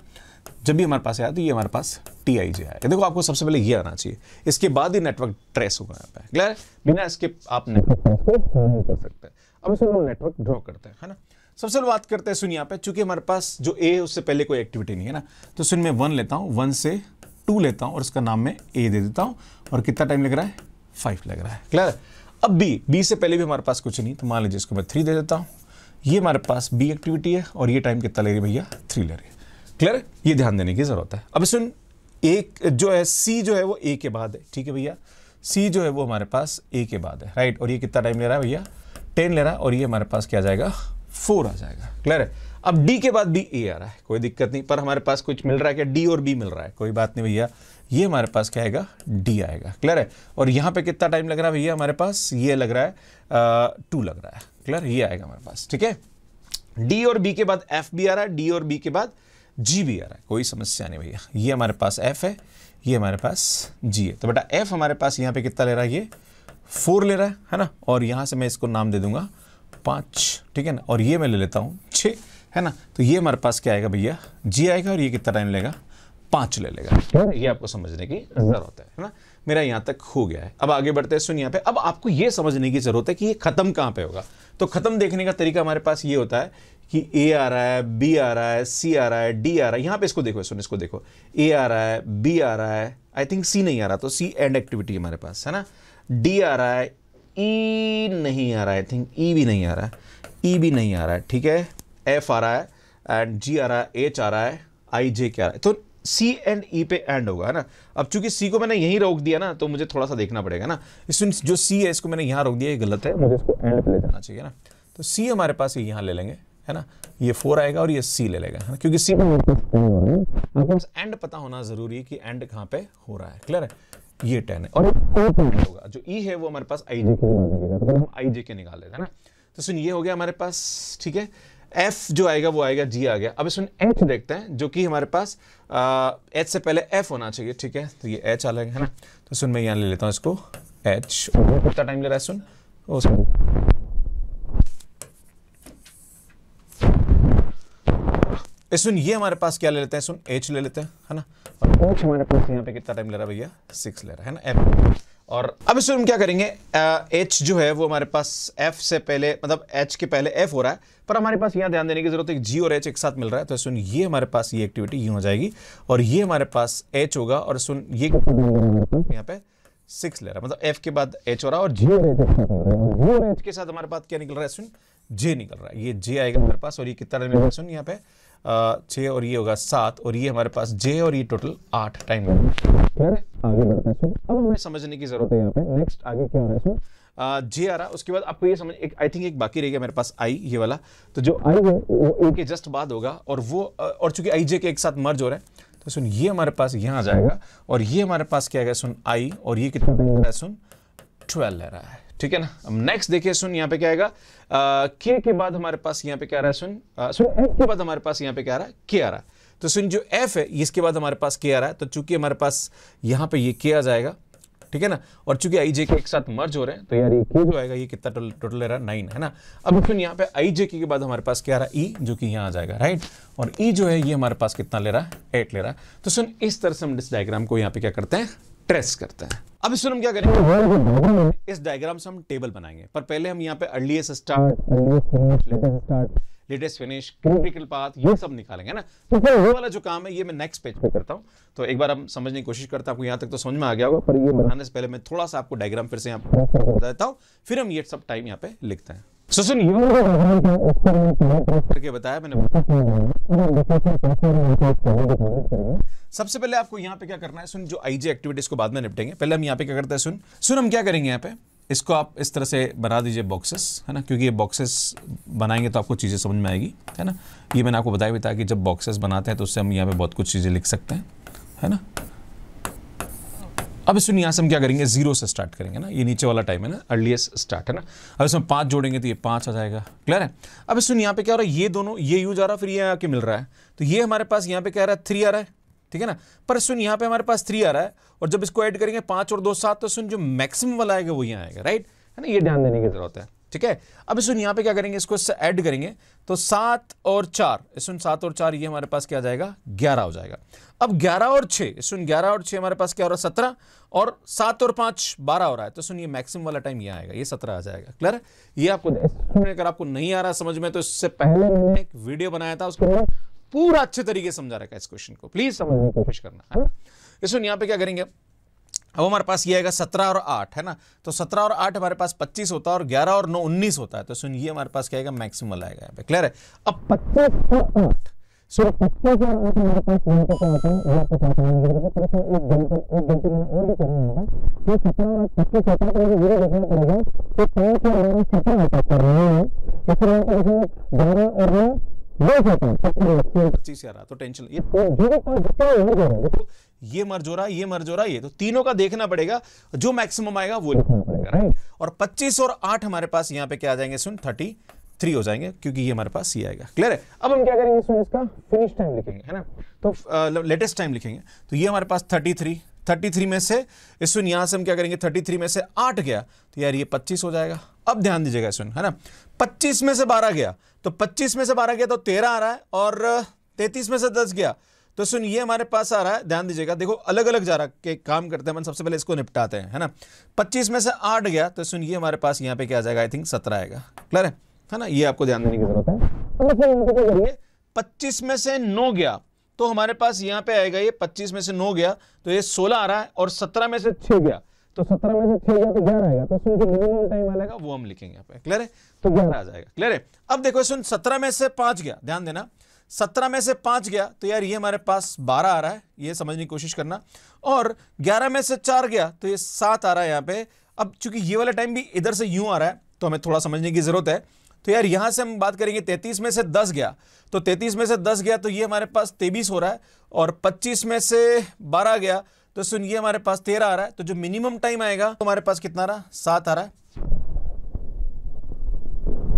जब भी हमारे पास आया तो ये हमारे पास टी आई जी आया देखो आपको सबसे पहले ये आना चाहिए इसके बाद ही नेटवर्क ट्रेस होगा यहाँ पे क्लियर बिना इसके आप नेटवर्क नहीं कर सकते अब इसमें हम नेटवर्क ड्रॉ करते हैं है ना सबसे पहले बात करते हैं सुन यहाँ पे चूंकि हमारे पास जो ए है उससे पहले कोई एक्टिविटी नहीं है ना तो सुन मैं वन लेता हूँ वन से टू लेता हूँ और इसका नाम मैं ए दे देता हूँ और कितना टाइम लग रहा है फाइव लग रहा है क्लियर अब बी बी से पहले भी हमारे पास कुछ नहीं तो मान लीजिए इसको मैं थ्री दे देता हूँ ये हमारे पास बी एक्टिविटी है और ये टाइम कितना ले रही भैया थ्री ले रही है क्लियर ये ध्यान देने की ज़रूरत है अब सुन एक जो है सी जो है वो ए के बाद है ठीक है भैया सी जो है वो हमारे पास ए के बाद है राइट और ये कितना टाइम ले रहा है भैया टेन ले रहा है और ये हमारे पास क्या आ जाएगा फोर आ जाएगा क्लियर है अब डी के बाद भी ए आ रहा है कोई दिक्कत नहीं पर हमारे पास कुछ मिल रहा है क्या डी और बी मिल रहा है कोई बात नहीं भैया ये हमारे पास क्या आएगा डी आएगा क्लियर है और यहाँ पे कितना टाइम लग रहा है भैया हमारे पास ये लग रहा है टू लग रहा है क्लियर ये आएगा हमारे पास ठीक है डी और बी के बाद एफ भी आ रहा है डी और बी के बाद जी भी आ रहा है कोई समस्या नहीं भैया ये हमारे पास एफ है ये हमारे पास जी है तो बेटा एफ हमारे पास यहाँ पे कितना ले रहा है ये फोर ले रहा है है ना और यहाँ से मैं इसको नाम दे दूंगा पाँच ठीक है ना और ये मैं ले लेता हूँ छः है ना तो ये हमारे पास क्या आएगा भैया जी आएगा और ये कितना टाइम लेगा पाँच ले लेगा ये आपको समझने की ज़रूरत है है ना मेरा यहाँ तक हो गया है अब आगे बढ़ते हैं सुन यहाँ पे अब आपको ये समझने की ज़रूरत है कि ये ख़त्म कहाँ पे होगा तो ख़त्म देखने का तरीका हमारे पास ये होता है कि ए आ रहा है बी आ रहा है सी आ रहा है डी आ रहा है यहां पे इसको देखो सुन इसको देखो ए आ रहा है बी आ रहा है आई थिंक सी नहीं आ रहा तो सी एंड एक्टिविटी हमारे पास है ना डी आ रहा है ई नहीं आ रहा आई थिंक ई भी नहीं आ रहा है ई भी नहीं आ रहा है ठीक है एफ आ रहा है एंड जी आ रहा है एच आ रहा है आई जे क्या आ रहा है तो सी एंड ई पे एंड होगा है ना अब चूंकि सी को मैंने यहीं रोक दिया ना तो मुझे थोड़ा सा देखना पड़ेगा ना इसमें जो सी है इसको मैंने यहाँ रोक दिया ये गलत है मुझे इसको एंड पे ले जाना चाहिए ना तो सी हमारे पास ये यहाँ ले लेंगे है ना ये फोर आएगा और ये सी ले लेगा है ना क्योंकि सी आपके पास एंड पता होना जरूरी है कि एंड कहाँ पे हो रहा है क्लियर है ये टेन है और होगा जो ई e है वो हमारे पास आई जे आई जे के निकाल लेते हैं ना तो सुन ये हो गया हमारे पास ठीक है एफ जो आएगा वो आएगा जी आ गया अब इसमें एच देखते हैं जो कि हमारे पास एच से पहले एफ होना चाहिए ठीक है तो ये एच आ लगेगा है ना तो सुन मैं यहाँ ले लेता हूँ इसको एच कितना टाइम ले रहा है सुन ओ सॉरी सुन ये हमारे पास क्या ले लेते हैं सुन एच ले लेते हैं है ना और एच हमारे पास यहाँ पे कितना टाइम ले रहा है भैया सिक्स ले रहा है ना एफ और अब इस हम क्या करेंगे एच जो है वो हमारे पास एफ से पहले मतलब एच के पहले एफ हो रहा है पर हमारे पास यहाँ ध्यान देने की जरूरत है जी और एच एक साथ मिल रहा है तो सुन ये हमारे पास ये एक्टिविटी यूँ हो जाएगी और ये हमारे पास एच होगा और सुन ये यहाँ पे सिक्स ले रहा है मतलब एफ के बाद एच हो रहा है और जी और एच के साथ हमारे पास क्या निकल रहा है सुन जे निकल रहा है ये जे आएगा हमारे पास और ये कितना सुन यहाँ पे छः और ये होगा सात और ये हमारे पास जे और ये टोटल आठ टाइम आगे बढ़ते हैं अब हमें समझने की जरूरत है यहाँ पे नेक्स्ट आगे क्या है सर जे आ रहा उसके बाद आपको ये समझ एक आई थिंक एक बाकी रहेगा मेरे पास आई ये वाला तो जो आई है वो ए के जस्ट बाद होगा और वो और चूंकि आई जे के एक साथ मर्ज हो रहा है तो सुन ये हमारे पास यहाँ आ जाएगा और ये हमारे पास क्या है सुन आई और ये कितना सुन ट्वेल्व रहा है ठीक है ना अब नेक्स्ट देखिए सुन यहाँ पे क्या आएगा के के बाद हमारे पास यहाँ पे क्या रहा है सुन सुन एफ के बाद हमारे पास यहाँ पे क्या आ रहा है e के आ रहा है तो सुन जो एफ है इसके बाद हमारे पास के आ रहा है तो चूंकि हमारे पास यहाँ पे ये के आ जाएगा ठीक है ना और चूंकि आई जे के एक साथ मर्ज हो रहे हैं तो यार ये जो आएगा ये कितना टोटल टोटल ले रहा है नाइन है ना अब फिर यहाँ पे आई जे के बाद हमारे पास क्या आ रहा है ई e, जो कि यहाँ आ जाएगा राइट और ई e जो है ये हमारे पास कितना ले रहा है एट ले रहा है तो सुन इस तरह से हम इस डायग्राम को यहाँ पे क्या करते हैं ट्रेस करते हैं अब इस हम क्या करेंगे तो इस डायग्राम से हम टेबल बनाएंगे पर पहले हम यहाँ पे earliest start latest finish critical path ये सब निकालेंगे ना तो फिर वो वाला जो काम है ये मैं नेक्स्ट पेज पे करता हूँ तो एक बार हम समझने की कोशिश करते हैं आपको यहाँ तक तो समझ में आ गया होगा पर ये बनाने से पहले मैं थोड़ा सा आपको डायग्राम फिर से यहाँ बता देता हूँ फिर हम ये सब टाइम यहाँ पे लिखते हैं सो सुन ये करके बताया मैंने सबसे पहले आपको यहाँ पे क्या करना है सुन जो आई जी एक्टिविटीज को बाद में निपटेंगे पहले हम यहाँ पे क्या करते हैं सुन सुन हम क्या करेंगे यहाँ पे इसको आप इस तरह से बना दीजिए बॉक्सेस है ना क्योंकि ये बॉक्सेस बनाएंगे तो आपको चीज़ें समझ में आएगी है ना ये मैंने आपको बताया भी था कि जब बॉक्सेस बनाते हैं तो उससे हम यहाँ पे बहुत कुछ चीज़ें लिख सकते हैं है ना अब इसमें यहाँ से हम क्या करेंगे जीरो से स्टार्ट करेंगे ना ये नीचे वाला टाइम है ना अर्लीस्ट स्टार्ट है ना अब इसमें पाँच जोड़ेंगे तो ये पाँच आ जाएगा क्लियर है अब इसमें यहाँ पे क्या हो रहा है ये दोनों ये यूज आ रहा है फिर ये आके मिल रहा है तो ये हमारे पास यहाँ पे क्या रहा है थ्री आ रहा है ठीक है ना पर सुन यहाँ पे हमारे पास थ्री आ रहा है और जब इसको ऐड करेंगे पाँच और दो सात तो सुन जो मैक्सिमम वाला आएगा वो यहाँ आएगा राइट है ना ये ध्यान देने की जरूरत है ठीक है अब सुन यहाँ पे क्या करेंगे इसको इससे ऐड करेंगे तो सात और चार सुन सात और चार ये हमारे पास क्या जाएगा ग्यारह हो जाएगा अब ग्यारह और छः सुन ग्यारह और छः हमारे पास क्या हो रहा है सत्रह और सात और पाँच बारह हो रहा है तो सुन ये मैक्सिमम वाला टाइम ये आएगा ये सत्रह आ जाएगा क्लियर ये आपको अगर आपको नहीं आ रहा समझ में तो इससे पहले एक वीडियो बनाया था उसको पूरा अच्छे तरीके समझा रखा है इस क्वेश्चन को प्लीज समझने की कोशिश करना है यहाँ पे क्या करेंगे अब हमारे पास ये आएगा सत्रह और आठ है ना तो सत्रह और आठ हमारे पास पच्चीस होता है और ग्यारह और नौ उन्नीस होता है तो सुन ये हमारे पास क्या आएगा आएगा यहाँ पे क्लियर है अब पच्चीस और आठ सो पच्चीस और आठ हमारे पास होता है एक और भी होगा तो पच्चीस होता है तो ये देखना पड़ेगा कि पाँच और सत्रह होता इसलिए तो ग्यारह और नौ तो ये तो ये मर्ज ये तो तीनों का देखना पड़ेगा जो मैक्सिमम आएगा वो और 25 और 8 हमारे पास यहाँ पे क्या आ जाएंगे सुन 33 हो जाएंगे क्योंकि ये हमारे पास ये आएगा क्लियर है अब हम क्या करेंगे सुन इसका फिनिश टाइम लिखेंगे है ना तो लेटेस्ट टाइम लिखेंगे तो ये हमारे पास थर्टी थर्टी थ्री में से इस सुन यहाँ से हम क्या करेंगे थर्टी थ्री में से आठ गया तो यार ये पच्चीस हो जाएगा अब ध्यान दीजिएगा सुन है ना पच्चीस में से बारह गया तो पच्चीस में से बारह गया तो तेरह आ रहा है और तैतीस में से दस गया तो सुन ये हमारे पास आ रहा है ध्यान दीजिएगा देखो अलग अलग जा रहा के काम करते हैं सबसे पहले इसको निपटाते हैं है ना पच्चीस में से आठ गया तो सुन ये हमारे पास यहाँ पे क्या आ जाएगा आई थिंक सत्रह आएगा क्लियर है ना ये आपको ध्यान देने की जरूरत है पच्चीस में से नौ गया तो हमारे पास यहाँ पे आएगा ये 25 में से 9 गया तो ये 16 आ रहा है और 17 में से 6 गया तो 17 में से 6 गया तो 11 आएगा तो जो मिनिमम टाइम आएगा वो हम लिखेंगे यहाँ पे क्लियर है तो 11 आ जाएगा क्लियर है अब देखो सुन 17 में से 5 गया ध्यान देना 17 में से 5 गया तो यार ये हमारे पास 12 आ रहा है ये समझने की कोशिश करना और ग्यारह में से चार गया तो ये सात आ रहा है यहाँ पे अब चूंकि ये वाला टाइम भी इधर से यूं आ रहा है तो हमें थोड़ा समझने की जरूरत है तो यार यहां से हम बात करेंगे तैतीस में से दस गया तो तैतीस में से दस गया तो ये हमारे पास तेईस हो रहा है और पच्चीस में से बारह गया तो सुनिए हमारे पास तेरह आ रहा है तो जो मिनिमम टाइम आएगा तो हमारे पास कितना रहा सात आ रहा है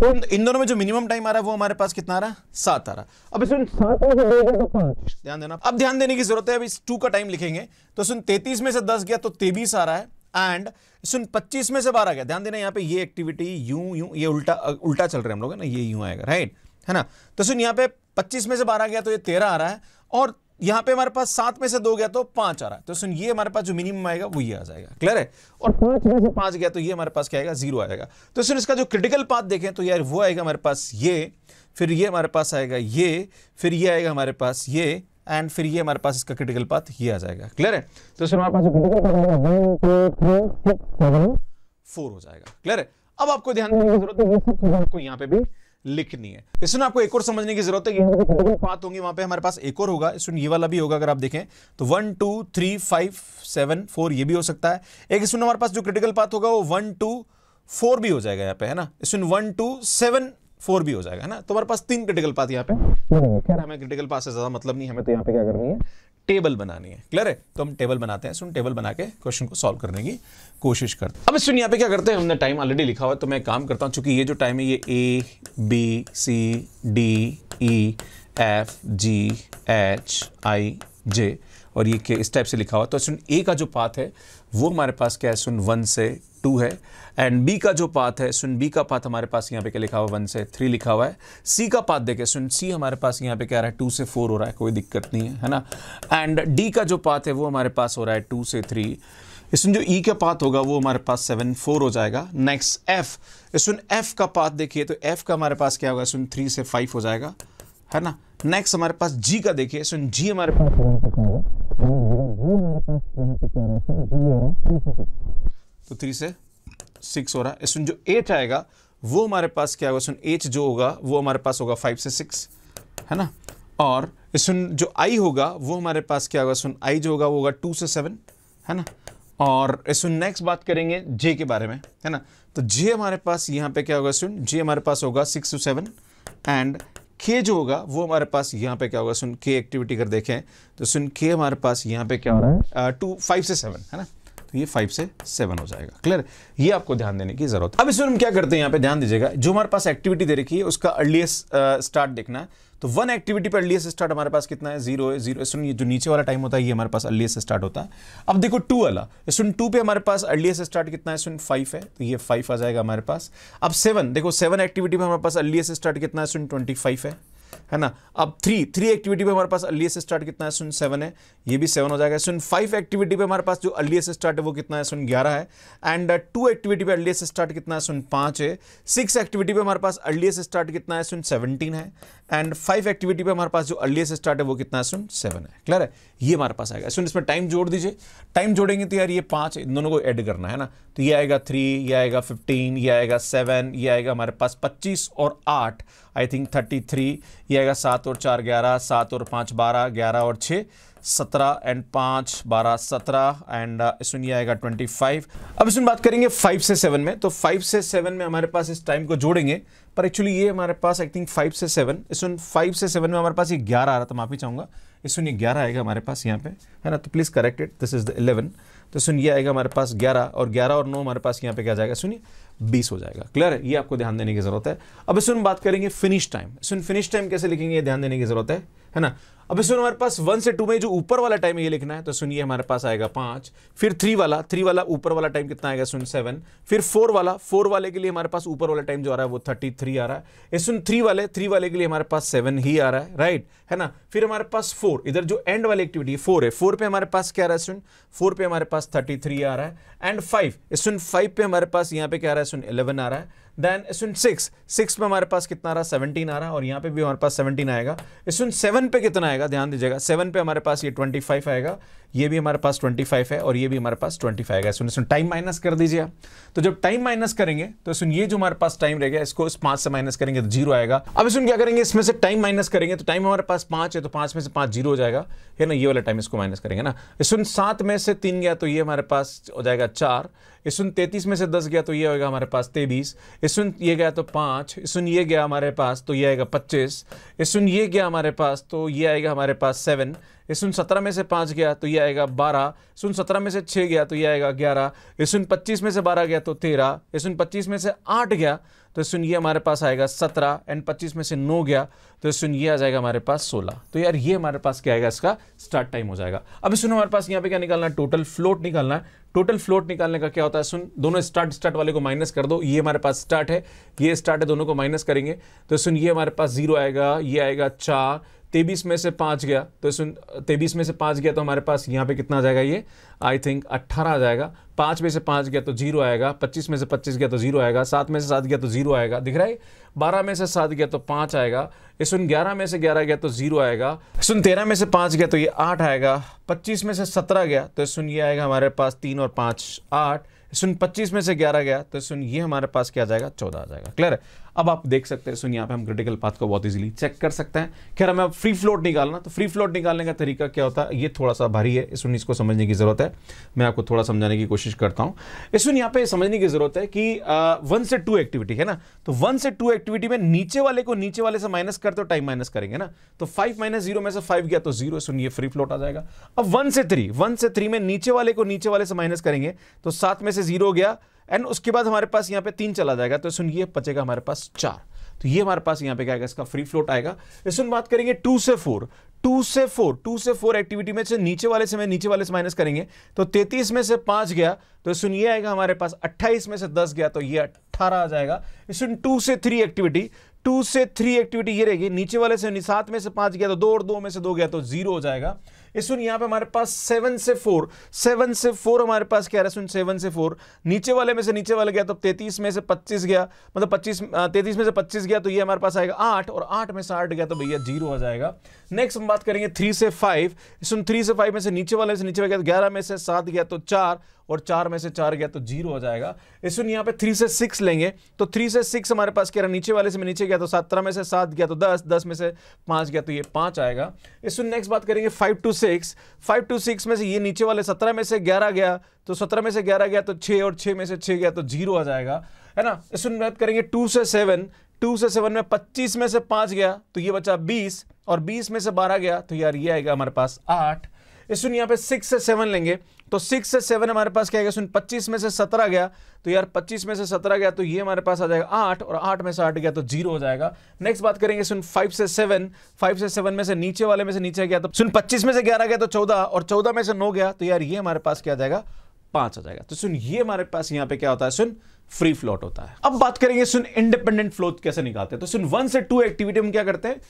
तो इन दोनों में जो मिनिमम टाइम आ रहा है वो हमारे पास कितना आ रहा है सात आ रहा अब सुन सात तो ध्यान देना अब ध्यान देने की जरूरत है अब इस टू का टाइम लिखेंगे तो सुन तैतीस में से दस गया तो तेबीस आ रहा है एंड सुन 25 में से आ गया ध्यान देना यहाँ पे ये एक्टिविटी यू यू ये उल्टा उल्टा चल रहा है हम लोग है ना ये यूं आएगा राइट है ना तो सुन यहाँ पे 25 में से आ गया तो ये तेरह आ रहा है और यहाँ पे हमारे पास सात में से दो गया तो पांच आ रहा है तो सुन ये हमारे पास जो मिनिमम आएगा वो ये आ जाएगा क्लियर है और पांच में से पांच गया तो ये हमारे पास क्या आएगा जीरो आएगा तो सुन इसका जो क्रिटिकल पाथ देखें तो यार वो आएगा हमारे पास ये फिर ये हमारे पास आएगा ये फिर ये आएगा हमारे पास ये एंड फिर ये हमारे पास इसका क्रिटिकल पाथ ही आ जाएगा क्लियर है तो सर हमारे पास क्रिटिकल फोर हो जाएगा क्लियर है अब आपको ध्यान देने की जरूरत है ये सब चीजें आपको यहाँ पे भी लिखनी है इसमें आपको एक और समझने की जरूरत है यहाँ पे क्रिटिकल पाथ होंगे वहां पे हमारे पास एक और होगा इसमें ये वाला भी होगा अगर आप देखें तो one two three five seven four ये भी हो सकता है एक इसमें हमारे पास जो क्रिटिकल पाथ होगा वो वन टू फोर भी हो जाएगा यहाँ पे है ना इसमें वन टू सेवन फोर भी हो जाएगा है ना तुम्हारे पास तीन क्रिटिकल पाथ यहाँ पे खैर हमें क्रिटिकल पाथ से ज़्यादा मतलब नहीं हमें तो यहाँ पे क्या करनी है टेबल बनानी है क्लियर है तो हम टेबल बनाते हैं सुन टेबल बना के क्वेश्चन को सॉल्व करने की कोशिश करते हैं अब सुन यहाँ पे क्या करते हैं हमने टाइम ऑलरेडी लिखा हुआ है तो मैं काम करता हूँ चूंकि ये जो टाइम है ये A B C D E F G H I J और ये के इस टाइप से लिखा हुआ तो स्टूडेंट ए का जो पाथ है वो हमारे पास क्या है सुन वन से टू है एंड बी का जो पाथ है सुन बी का पाथ हमारे पास यहाँ पे क्या लिखा हुआ वन से थ्री लिखा हुआ है सी का पाथ देखे सुन सी हमारे पास यहाँ पे क्या रहा है टू से फोर हो रहा है कोई दिक्कत नहीं है है ना एंड डी का जो पाथ है वो हमारे पास हो रहा है टू से थ्री इसमें जो ई e का पाथ होगा वो हमारे पास सेवन फोर हो जाएगा नेक्स्ट एफ इसमें एफ का पाथ देखिए तो एफ का हमारे पास क्या होगा सुन थ्री से फाइव हो जाएगा है ना नेक्स्ट हमारे पास जी का देखिए सुन जी हमारे पास तो थ्री से सिक्स हो रहा है सुन जो एट आएगा वो हमारे पास क्या होगा सुन एच जो होगा वो हमारे पास होगा फाइव से सिक्स है ना और सुन जो आई होगा वो हमारे पास क्या होगा सुन आई जो होगा वो होगा टू से सेवन है ना और सुन नेक्स्ट बात करेंगे जे के बारे में है ना तो जे हमारे पास यहाँ पे क्या होगा सुन जे हमारे पास होगा सिक्स टू सेवन एंड के जो होगा वो हमारे पास यहाँ पे क्या होगा सुन के एक्टिविटी कर देखें तो सुन के हमारे पास यहाँ पे क्या हो रहा है टू हाँ। फाइव से सेवन है ना तो ये फाइव से सेवन हो जाएगा क्लियर ये आपको ध्यान देने की जरूरत है अब इसमें हम क्या करते हैं यहाँ पे ध्यान दीजिएगा जो हमारे पास एक्टिविटी दे रखी है उसका अर्लीस्ट स्टार्ट uh, देखना है तो वन एक्टिविटी पर अर्लीस्ट स्टार्ट हमारे पास कितना है जीरो है जीरो स्टूडेंट जो नीचे वाला टाइम होता है ये हमारे पास अर्लीस्ट स्टार्ट होता है अब देखो टू वाला स्टूडेंट टू पे हमारे पास अर्लीस्ट स्टार्ट कितना है सुन फाइव है तो ये फाइव आ जाएगा हमारे पास अब सेवन देखो सेवन एक्टिविटी पर हमारे पास अर्लीस्ट स्टार्ट कितना है सुन ट्वेंटी फाइव है है ना अब थ्री थ्री एक्टिविटी पे हमारे पास अर्लीस्ट स्टार्ट कितना है सुन सेवन है ये भी सेवन हो जाएगा सुन फाइव एक्टिविटी पे हमारे पास जो अर्लीस्ट स्टार्ट है वो कितना है सुन ग्यारह है एंड टू एक्टिविटी पे अर्लीस्ट स्टार्ट कितना है सुन पाँच है सिक्स एक्टिविटी पे हमारे पास अर्लीस्ट स्टार्ट कितना है सुन सेवनटीन है एंड फाइव एक्टिविटी पे हमारे पास जो अर्लीस्ट स्टार्ट है वो कितना है सुन सेवन है क्लियर है ये हमारे पास आएगा सुन इसमें टाइम जोड़ दीजिए टाइम जोड़ेंगे तो यार ये पाँच इन दोनों को ऐड करना है ना तो ये आएगा थ्री ये आएगा फिफ्टीन ये आएगा सेवन ये आएगा हमारे पास पच्चीस और आठ आई थिंक थर्टी थ्री ये आएगा सात और चार ग्यारह सात और पाँच बारह ग्यारह और छः सत्रह एंड पाँच बारह सत्रह एंड इसमें ये आएगा ट्वेंटी फाइव अब इसमें बात करेंगे फाइव से सेवन में तो फाइव से सेवन में हमारे पास इस टाइम को जोड़ेंगे पर एक्चुअली ये हमारे पास आई थिंक फाइव से सेवन इसमें फाइव से सेवन में हमारे पास ये ग्यारह आ रहा था माफी चाहूँगा इसमें ये ग्यारह आएगा हमारे पास यहाँ पे है ना तो please corrected this is the eleven तो सुन ये आएगा हमारे पास ग्यारह और ग्यारह और नौ हमारे पास यहाँ पे क्या जाएगा सुनिए बीस हो जाएगा क्लियर है ये आपको ध्यान देने की जरूरत है अब इसमें बात करेंगे फिनिश टाइम सुन फिनिश टाइम कैसे लिखेंगे ये ध्यान देने की जरूरत है है ना अब इसमें हमारे पास वन से टू में जो ऊपर वाला टाइम ये लिखना है तो सुनिए हमारे पास आएगा पांच फिर थ्री वाला थ्री वाला ऊपर वाला टाइम कितना आएगा सुन सेवन फिर फोर वाला फोर वाले के लिए हमारे पास ऊपर वाला टाइम जो आ रहा है वो थर्टी थ्री आ रहा है सुन थ्री वाले थ्री वाले के लिए हमारे पास सेवन ही आ रहा है राइट है ना फिर हमारे पास फोर इधर जो एंड वाली एक्टिविटी फोर है फोर पे हमारे पास क्या रहा है सुन फोर पे हमारे पास थर्टी थ्री आ रहा है एंड फाइव सुन फाइव पे हमारे पास यहाँ पे क्या रहा है सुन इलेवन आ रहा है देन स्विन सिक्स सिक्स में हमारे पास कितना आ रहा सेवनटीन आ रहा और यहाँ पे भी हमारे पास सेवनटीन आएगा स्विन सेवन पे कितना आएगा ध्यान दीजिएगा सेवन पे हमारे पास ये ट्वेंटी फाइव आएगा ये भी हमारे पास ट्वेंटी फाइव है और ये भी हमारे पास ट्वेंटी फाइव है स्टूडेंट टाइम माइनस कर दीजिए तो जब टाइम माइनस करेंगे तो सुन ये जो हमारे पास टाइम रहेगा इसको इस पाँच से माइनस करेंगे तो जीरो आएगा अब सुन क्या करेंगे इसमें से टाइम माइनस करेंगे तो टाइम हमारे पास पाँच है तो पाँच में से पाँच जीरो हो जाएगा है ना ये वाला टाइम इसको माइनस करेंगे ना सुन सात में से तीन गया तो ये हमारे पास हो जाएगा चार सुन तैतीस में से दस गया तो ये होगा हमारे पास तेईस सुन ये गया तो पाँच सुन ये गया हमारे पास तो ये आएगा पच्चीस सुन ये गया हमारे पास तो ये आएगा हमारे पास सेवन सुन सत्रह में से पाँच गया तो ये आएगा बारह इसुन सत्रह में से छः गया तो ये आएगा ग्यारह सुन पच्चीस में से बारह गया तो तेरह सुन पच्चीस में से आठ गया तो सुनिए हमारे पास आएगा सत्रह एंड पच्चीस में से नो गया तो सुनिए आ जाएगा हमारे पास सोलह तो यार ये हमारे पास क्या आएगा इसका स्टार्ट टाइम हो जाएगा अभी सुनो हमारे पास यहाँ पे क्या निकालना है टोटल फ्लोट निकालना है टोटल फ्लोट निकालने का क्या होता है सुन दोनों स्टार्ट स्टार्ट वाले को माइनस कर दो ये हमारे पास स्टार्ट है ये स्टार्ट है दोनों को माइनस करेंगे तो सुन ये हमारे पास जीरो आएगा ये आएगा चार तेईस में से पाँच गया तो इस तेईस में से पाँच गया तो हमारे पास यहाँ पे कितना आ जाएगा ये आई थिंक अट्ठारह आ जाएगा पाँच में से पाँच गया तो जीरो आएगा पच्चीस में से पच्चीस गया तो जीरो आएगा सात में से सात गया तो जीरो आएगा दिख रहा है बारह में से सात गया तो पाँच आएगा सुन ग्यारह में से ग्यारह गया तो जीरो आएगा सुन तेरह में से पाँच गया तो ये आठ आएगा पच्चीस में से सत्रह गया तो सुन ये आएगा हमारे पास तीन और पाँच आठ सुन पच्चीस में से ग्यारह गया तो सुन ये हमारे पास क्या आ जाएगा चौदह आ जाएगा क्लियर है अब आप देख सकते हैं सुनिए यहाँ पे हम क्रिटिकल पाथ को बहुत इजीली चेक कर सकते हैं खैर हमें अब फ्री फ्लोट निकालना तो फ्री फ्लोट निकालने का तरीका क्या होता है ये थोड़ा सा भारी है इसमें इसको समझने की ज़रूरत है मैं आपको थोड़ा समझाने की कोशिश करता हूँ इसमें यहाँ पे समझने की ज़रूरत है कि वन से टू एक्टिविटी है ना तो वन से टू एक्टिविटी में नीचे वाले को नीचे वाले से माइनस करते हो टाइम माइनस करेंगे ना तो फाइव माइनस जीरो में से फाइव गया तो जीरो सुनिए फ्री फ्लोट आ जाएगा अब वन से थ्री वन से थ्री में नीचे वाले को नीचे वाले से माइनस करेंगे तो सात में से जीरो गया एंड उसके बाद हमारे पास यहाँ पे तीन चला जाएगा तो सुनिए बचेगा हमारे पास चार तो ये हमारे पास यहाँ पे क्या इसका फ्री फ्लोट आएगा इसमें बात करेंगे टू से फोर टू से फोर टू से फोर एक्टिविटी में से नीचे वाले से नीचे वाले से माइनस करेंगे तो तैतीस में से पांच गया तो सुन ये आएगा हमारे पास अट्ठाईस में से दस गया तो ये अट्ठारह आ जाएगा सुन टू से थ्री एक्टिविटी टू से थ्री एक्टिविटी ये रहेगी नीचे वाले से सात में से पांच गया तो दो और दो में से दो गया तो जीरो हो जाएगा ये सुन यहाँ पे हमारे पास सेवन से फोर सेवन से फोर हमारे पास क्या रहा है सुन सेवन से फोर नीचे वाले में से नीचे वाले गया तो तैतीस में से पच्चीस गया मतलब पच्चीस तैतीस में से पच्चीस गया तो ये हमारे पास आएगा आठ और आठ में से आठ गया तो भैया जीरो आ जाएगा नेक्स्ट हम बात करेंगे थ्री से फाइव सुन थ्री से फाइव में से नीचे वाले से नीचे वाले गया तो ग्यारह में से सात गया तो चार और चार में से चार गया तो जीरो हो जाएगा सुन यहाँ पे थ्री से सिक्स लेंगे तो थ्री से सिक्स हमारे पास क्या रहा नीचे वाले से में नीचे गया तो सत्रह में से सात गया तो दस दस में से पाँच गया तो ये पाँच आएगा सुन नेक्स्ट बात करेंगे five to six five to six में से ये नीचे वाले सत्रह में से ग्यारह गया तो सत्रह में से ग्यारह गया तो छः और छः में से छः गया तो जीरो आ जाएगा है ना इसमें बात करेंगे टू से सेवन टू से सेवन में पच्चीस में से पाँच गया तो ये बचा बीस और बीस में से बारह गया तो यार ये आएगा हमारे पास आठ इस यहाँ पे सिक्स से सेवन लेंगे तो सिक्स से सेवन हमारे पास क्या गया सुन पच्चीस में से सत्रह गया तो यार पच्चीस में से सत्रह गया तो ये हमारे पास आ जाएगा आठ और आठ में से आठ गया तो जीरो हो जाएगा नेक्स्ट बात करेंगे सुन फाइव से सेवन फाइव से सेवन में से नीचे वाले में से नीचे गया तो सुन पच्चीस में से ग्यारह गया तो चौदह और चौदह में से नौ गया तो यार ये हमारे पास क्या जाएगा पांच आ जाएगा तो सुन ये हमारे पास यहाँ पे क्या होता है सुन फ्री फ्लोट होता है अब बात करेंगे सुन इंडिपेंडेंट फ्लोट कैसे निकालते हैं तो सुन वन से टू एक्टिविटी हम क्या करते हैं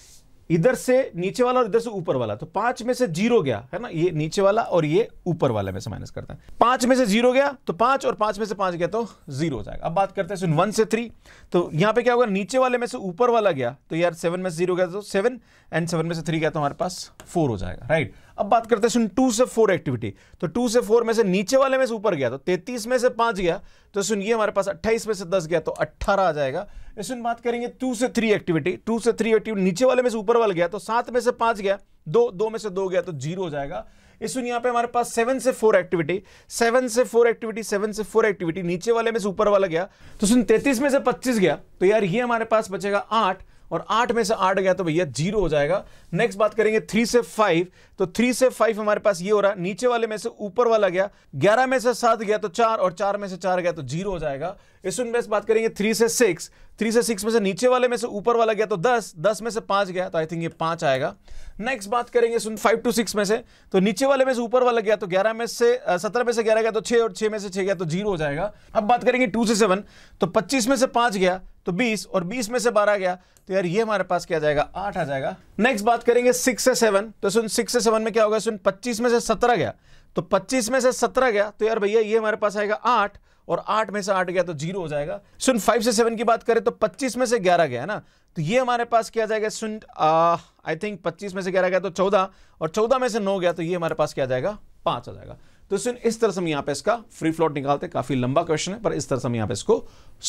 इधर से नीचे वाला और इधर से ऊपर वाला तो पांच में से जीरो गया है ना ये नीचे वाला और ये ऊपर वाला में से माइनस करते हैं पांच में से जीरो गया तो पांच और पांच में से पांच गया तो जीरो हो जाएगा अब बात करते हैं वन से थ्री तो यहां पे क्या होगा नीचे वाले में से ऊपर वाला गया तो यार सेवन में से जीरो गया तो सेवन एंड सेवन में से थ्री गया तो हमारे पास फोर हो जाएगा राइट अब बात करते हैं सुन टू से फोर एक्टिविटी तो टू से फोर में से नीचे वाले में से ऊपर गया तो तैतीस में से पांच गया तो सुन ये हमारे पास अट्ठाईस में से दस गया तो अट्ठारह आ जाएगा सुन बात करेंगे टू से थ्री एक्टिविटी टू से थ्री एक्टिविटी नीचे वाले में से ऊपर वाला गया तो सात में से पांच गया दो दो में से दो गया तो जीरो हो जाएगा सुन यहां पे हमारे पास सेवन से फोर एक्टिविटी सेवन से फोर एक्टिविटी सेवन से फोर एक्टिविटी नीचे वाले में से ऊपर वाला गया तो सुन तैतीस में से पच्चीस गया तो यार ये हमारे पास बचेगा आठ और आठ में से आठ गया तो भैया जीरो हो जाएगा नेक्स्ट बात करेंगे थ्री से फाइव तो थ्री से फाइव हमारे पास ये हो रहा है नीचे वाले में से ऊपर वाला गया ग्यारह में से सात गया तो चार और चार में से चार गया तो जीरो हो जाएगा इस बात करेंगे थ्री से सिक्स थ्री से सिक्स में से नीचे वाले में से ऊपर वाला गया तो दस दस में से पांच गया तो आई थिंक ये पांच आएगा नेक्स्ट बात करेंगे सुन फाइव टू सिक्स में से तो नीचे वाले में से ऊपर वाला गया तो ग्यारह में से सत्रह में से ग्यारह गया तो छह और छह में से छह गया तो जीरो हो जाएगा अब बात करेंगे टू से सेवन तो पच्चीस में से पांच गया तो बीस और बीस में से बारह गया तो यार ये हमारे पास क्या जाएगा आठ आ जाएगा नेक्स्ट बात करेंगे सिक्स से सेवन तो सुन सिक्स से सेवन में क्या होगा सुन पच्चीस में से सत्रह गया तो पच्चीस में से सत्रह गया तो यार भैया ये हमारे पास आएगा आठ और आठ में से आठ गया तो जीरो हो जाएगा सुन फाइव से सेवन की बात करें तो पच्चीस में से ग्यारह गया ना तो ये हमारे पास क्या जाएगा सुन आई थिंक पच्चीस में से ग्यारह गया तो चौदह और चौदह में से नौ गया तो ये हमारे पास क्या जाएगा पांच आ जाएगा तो सुन इस तरह से हम यहाँ पे इसका फ्री फ्लोट निकालते हैं काफी लंबा क्वेश्चन है पर इस तरह से हम यहाँ पे इसको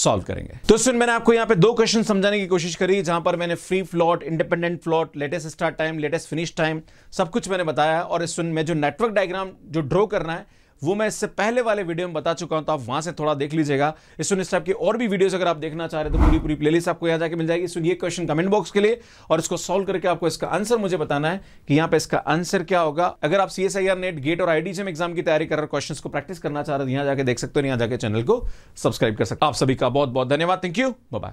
सॉल्व करेंगे तो सुन मैंने आपको यहाँ पे दो क्वेश्चन समझाने की कोशिश करी जहां पर मैंने free float independent float latest start time latest finish time सब कुछ मैंने बताया और इस सुन में जो नेटवर्क डायग्राम जो ड्रॉ करना है वो मैं इससे पहले वाले वीडियो में बता चुका हूं तो आप वहां से थोड़ा देख लीजिएगा इस सुन इस टाइप की और भी वीडियोस अगर आप देखना चाह रहे तो पूरी पूरी प्लेलिस्ट आपको यहाँ जाके मिल जाएगी सुन ये क्वेश्चन कमेंट बॉक्स के लिए और इसको सोल्व करके आपको इसका आंसर मुझे बताना है कि यहाँ पे इसका आंसर क्या होगा अगर आप सी नेट गेट और आईडीजीएम एग्जाम की तैयारी कर रहे क्वेश्चन को प्रैक्टिस करना चाह रहे तो यहाँ जाके देख सकते हो यहाँ जाकर चैनल को सब्सक्राइब कर सकते आप सभी का बहुत बहुत धन्यवाद थैंक यू बाय